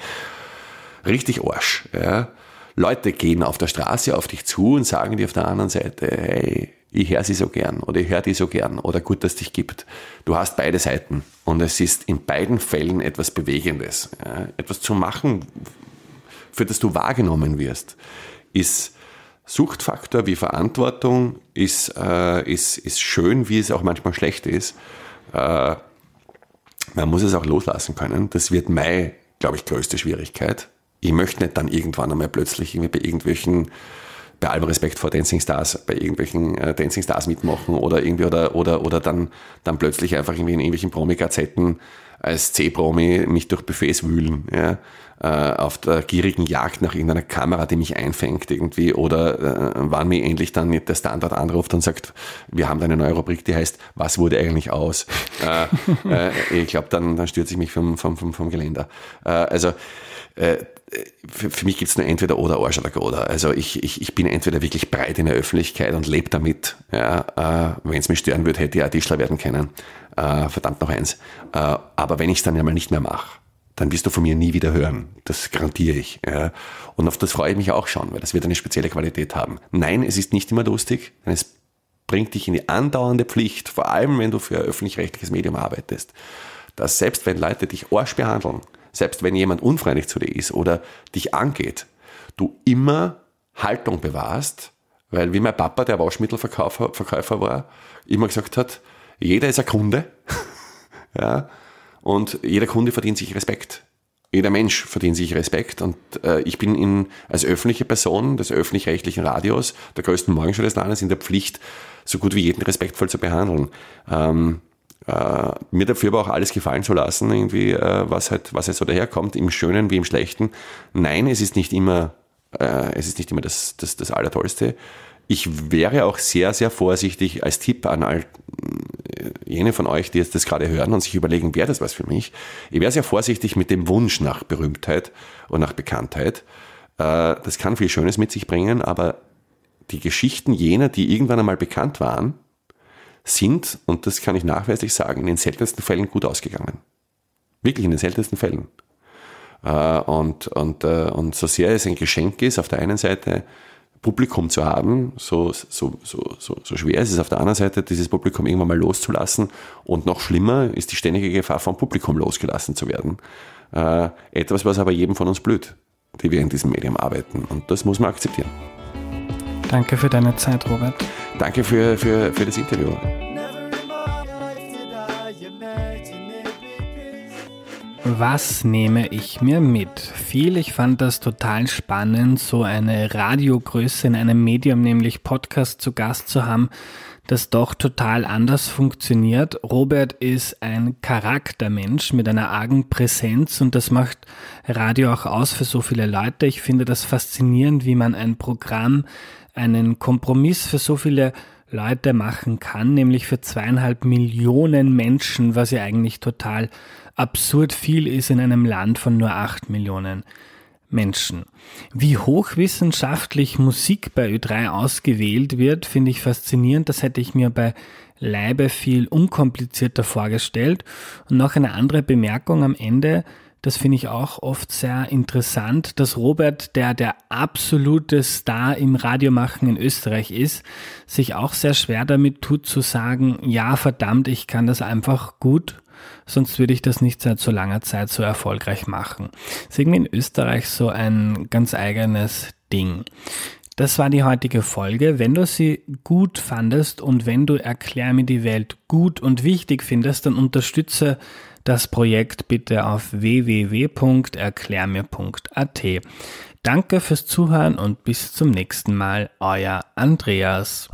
Richtig Arsch. Ja. Leute gehen auf der Straße auf dich zu und sagen dir auf der anderen Seite, hey, ich höre sie so gern oder ich höre die so gern oder gut, dass es dich gibt. Du hast beide Seiten und es ist in beiden Fällen etwas Bewegendes. Ja, etwas zu machen, für das du wahrgenommen wirst, ist Suchtfaktor wie Verantwortung, ist, äh, ist, ist schön, wie es auch manchmal schlecht ist. Äh, man muss es auch loslassen können. Das wird meine, glaube ich, größte Schwierigkeit ich möchte nicht dann irgendwann einmal plötzlich irgendwie bei irgendwelchen, bei allem Respekt vor Dancing Stars, bei irgendwelchen äh, Dancing Stars mitmachen oder irgendwie oder, oder, oder dann, dann plötzlich einfach irgendwie in irgendwelchen Promi-Gazetten als C-Promi mich durch Buffets wühlen. Ja äh, auf der gierigen Jagd nach irgendeiner Kamera, die mich einfängt irgendwie oder äh, wann mir endlich dann der Standort anruft und sagt, wir haben da eine neue Rubrik, die heißt, was wurde eigentlich aus? Äh, äh, ich glaube, dann, dann stürze ich mich vom, vom, vom, vom Geländer. Äh, also äh, für, für, mich gibt es nur entweder oder Arsch oder Goda. Also ich, ich, ich bin entweder wirklich breit in der Öffentlichkeit und lebe damit. Ja, äh, wenn es mich stören würde, hätte ich auch Tischler werden können. Äh, verdammt noch eins. Äh, aber wenn ich es dann ja mal nicht mehr mache, dann wirst du von mir nie wieder hören. Das garantiere ich. Ja. Und auf das freue ich mich auch schon, weil das wird eine spezielle Qualität haben. Nein, es ist nicht immer lustig, es bringt dich in die andauernde Pflicht, vor allem wenn du für ein öffentlich-rechtliches Medium arbeitest, dass selbst wenn Leute dich Arsch behandeln, selbst wenn jemand unfreundlich zu dir ist oder dich angeht, du immer Haltung bewahrst, weil wie mein Papa, der Waschmittelverkäufer Verkäufer war, immer gesagt hat, jeder ist ein Kunde. ja, und jeder Kunde verdient sich Respekt. Jeder Mensch verdient sich Respekt und äh, ich bin in, als öffentliche Person des öffentlich-rechtlichen Radios, der größten Morgenschau des Landes, in der Pflicht, so gut wie jeden respektvoll zu behandeln. Ähm, äh, mir dafür aber auch alles gefallen zu lassen, irgendwie, äh, was, halt, was halt so daherkommt, im Schönen wie im Schlechten. Nein, es ist nicht immer, äh, es ist nicht immer das, das, das Allertollste ich wäre auch sehr, sehr vorsichtig als Tipp an all äh, jene von euch, die jetzt das gerade hören und sich überlegen, wäre das was für mich. Ich wäre sehr vorsichtig mit dem Wunsch nach Berühmtheit und nach Bekanntheit. Äh, das kann viel Schönes mit sich bringen, aber die Geschichten jener, die irgendwann einmal bekannt waren, sind, und das kann ich nachweislich sagen, in den seltensten Fällen gut ausgegangen. Wirklich in den seltensten Fällen. Äh, und, und, und so sehr es ein Geschenk ist, auf der einen Seite Publikum zu haben, so, so, so, so, schwer ist es auf der anderen Seite, dieses Publikum irgendwann mal loszulassen. Und noch schlimmer ist die ständige Gefahr, vom Publikum losgelassen zu werden. Äh, etwas, was aber jedem von uns blüht, die wir in diesem Medium arbeiten. Und das muss man akzeptieren. Danke für deine Zeit, Robert. Danke für, für, für das Interview. Was nehme ich mir mit? Viel, ich fand das total spannend, so eine Radiogröße in einem Medium, nämlich Podcast zu Gast zu haben, das doch total anders funktioniert. Robert ist ein Charaktermensch mit einer argen Präsenz und das macht Radio auch aus für so viele Leute. Ich finde das faszinierend, wie man ein Programm, einen Kompromiss für so viele Leute machen kann, nämlich für zweieinhalb Millionen Menschen, was ja eigentlich total absurd viel ist in einem Land von nur 8 Millionen Menschen. Wie hochwissenschaftlich Musik bei Ö3 ausgewählt wird, finde ich faszinierend. Das hätte ich mir bei Leibe viel unkomplizierter vorgestellt. Und noch eine andere Bemerkung am Ende. Das finde ich auch oft sehr interessant, dass Robert, der der absolute Star im Radiomachen in Österreich ist, sich auch sehr schwer damit tut zu sagen, ja verdammt, ich kann das einfach gut sonst würde ich das nicht seit so langer Zeit so erfolgreich machen. Das ist irgendwie in Österreich so ein ganz eigenes Ding. Das war die heutige Folge. Wenn du sie gut fandest und wenn du Erklär mir die Welt gut und wichtig findest, dann unterstütze das Projekt bitte auf www.erklärmir.at. Danke fürs Zuhören und bis zum nächsten Mal, euer Andreas.